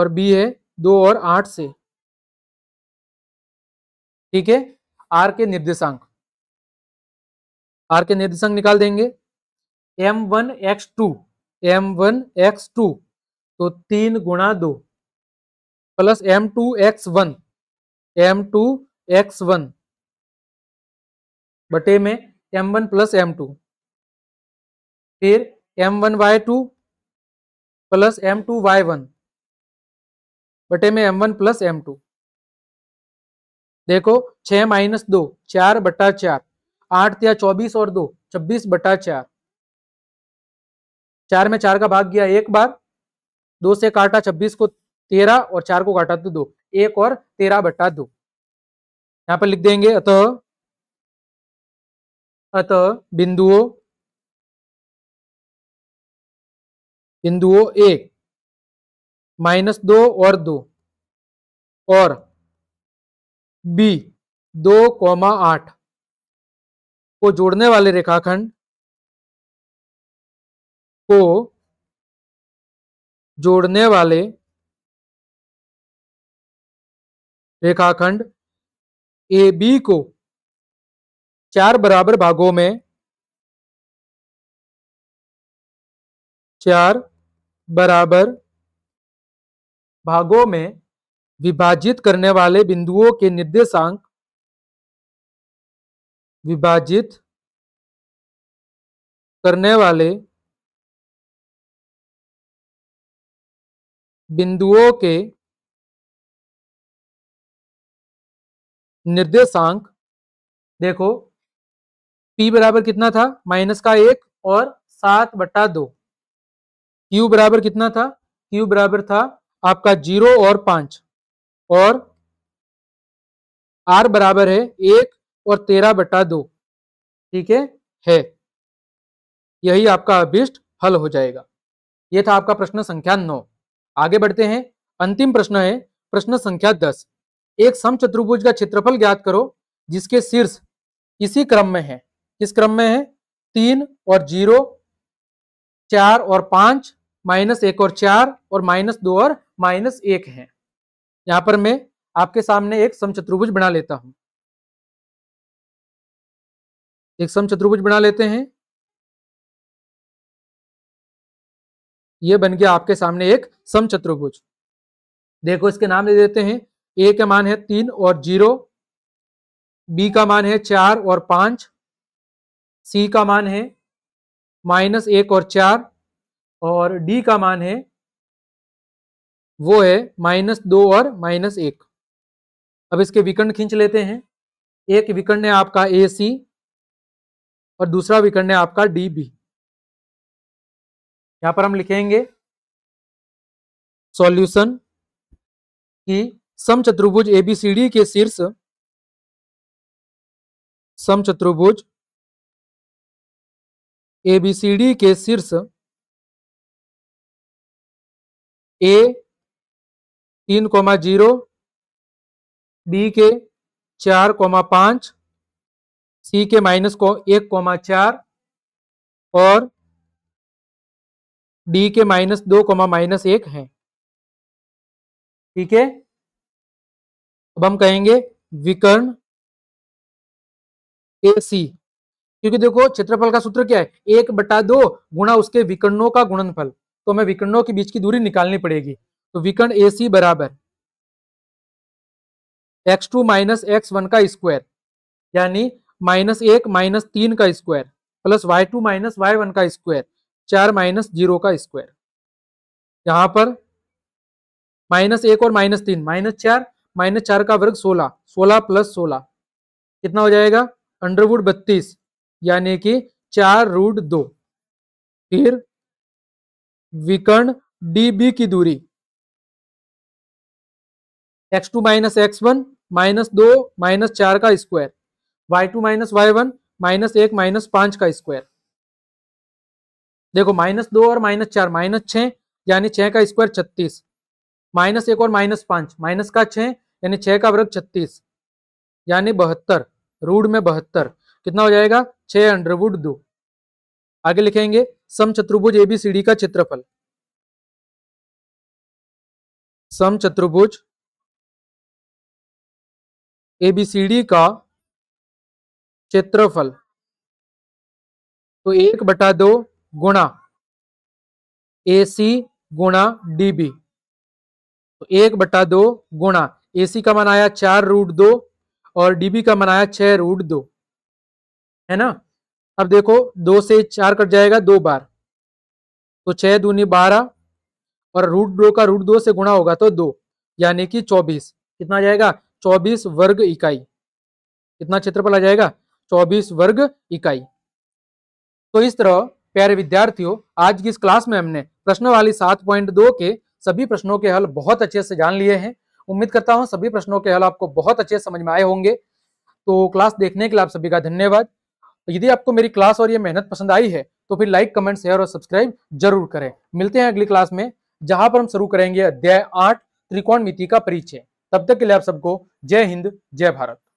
और बी है दो और आठ से ठीक है आर के निर्देशांक आर के निर्देशांक निकाल देंगे M one x two M one x two तो तीन गुणा दो plus M two x one M two x one बटे में M one plus M two फिर M one Y two plus M two Y one बटे में M one plus M two देखो छ माइनस दो चार बटा चार आठ या चौबीस और दो छब्बीस बटा चार चार में चार का भाग गया एक बार दो से काटा छब्बीस को तेरह और चार को काटा तो दो एक और तेरह बट्टा दो यहां पर लिख देंगे अतः अतः बिंदुओं बिंदुओं एक माइनस दो और दो और बी दो कौमा आठ को जोड़ने वाले रेखाखंड को जोड़ने वाले रेखाखंड ए बी को चार बराबर भागों में चार बराबर भागों में विभाजित करने वाले बिंदुओं के निर्देशांक विभाजित करने वाले बिंदुओं के निर्देशांक देखो पी बराबर कितना था माइनस का एक और सात बट्टा दो क्यू बराबर कितना था क्यू बराबर था आपका जीरो और पांच और आर बराबर है एक और तेरह बट्टा दो ठीक है है यही आपका अभिष्ट हल हो जाएगा यह था आपका प्रश्न संख्या नौ आगे बढ़ते हैं अंतिम प्रश्न है प्रश्न संख्या दस एक समचतुर्भुज का क्षेत्रफल ज्ञात करो जिसके शीर्ष इसी क्रम में है किस क्रम में है तीन और जीरो चार और पांच माइनस एक और चार और माइनस दो और माइनस एक है यहां पर मैं आपके सामने एक समचतुर्भुज बना लेता हूं एक समचतुर्भुज बना लेते हैं यह बन गया आपके सामने एक समचतुर्भुज देखो इसके नाम दे देते हैं ए का मान है तीन और जीरो बी का मान है चार और पांच सी का मान है माइनस एक और चार और डी का मान है वो है माइनस दो और माइनस एक अब इसके विकर्ण खींच लेते हैं एक विकर्ण है आपका ए सी और दूसरा विकर्ण है आपका डी बी यहां पर हम लिखेंगे सॉल्यूशन की समचतुर्भुज एबीसीडी के शीर्ष समचतुर्भुज एबीसीडी के शीर्ष ए तीन कोमा जीरो बी के चार कोमा पांच सी के माइनस को एक कोमा चार और डी के माइनस दो कोमा माइनस एक है ठीक है अब हम कहेंगे विकर्ण ए सी क्योंकि देखो क्षेत्रफल का सूत्र क्या है एक बटा दो गुणा उसके विकर्णों का गुणनफल तो हमें विकर्णों के बीच की दूरी निकालनी पड़ेगी तो विकर्ण ए सी बराबर x two minus x one का स्क्वायर यानी माइनस एक माइनस तीन का square plus Y two minus Y one का स्क्वायर चार माइनस जीरो का स्क्वायर यहां पर माइनस एक और माइनस तीन माइनस चार माइनस चार का वर्ग सोलह सोलह प्लस सोलह कितना हो जाएगा अंडरवुड बत्तीस यानी कि चार रूट दो फिर विकर्ण डी बी की दूरी x two minus x one minus दो माइनस चार का square y two minus Y one minus एक माइनस पांच का स्क्वायर देखो माइनस दो और माइनस चार माइनस छ यानी छह का स्क्वायर छत्तीस माइनस एक और माइनस पांच माइनस का छह यानी छह का वर्ग छत्तीस यानी बहत्तर रूड में बहत्तर कितना हो जाएगा छह अंडरवुड दो आगे लिखेंगे सम चतुर्भुज एबीसीडी का क्षेत्रफल सम चतुर्भुज एबीसीडी का क्षेत्रफल तो एक बटा दो गुणा ए सी गुणा डी बी तो एक बटा दो गुणा ए सी का मनाया चार रूट दो और डीबी का मनाया छह रूट दो है ना अब देखो दो से चार कट जाएगा दो बार तो छह दूनी बारह और रूट दो का रूट दो से गुणा होगा तो दो यानी कि चौबीस कितना आ जाएगा चौबीस वर्ग इकाई कितना क्षेत्रफल आ जाएगा चौबीस वर्ग इकाई तो इस तरह प्यारे विद्यार्थियों आज की इस क्लास में हमने प्रश्न वाली सात पॉइंट दो के सभी प्रश्नों के हल बहुत अच्छे से जान लिए हैं उम्मीद करता हूँ सभी प्रश्नों के हल आपको बहुत अच्छे समझ में आए होंगे तो क्लास देखने के लिए आप सभी का धन्यवाद यदि आपको मेरी क्लास और ये मेहनत पसंद आई है तो फिर लाइक कमेंट शेयर और सब्सक्राइब जरूर करें मिलते हैं अगली क्लास में जहां पर हम शुरू करेंगे अध्याय आठ त्रिकोण का परिचय तब तक के लिए आप सबको जय हिंद जय भारत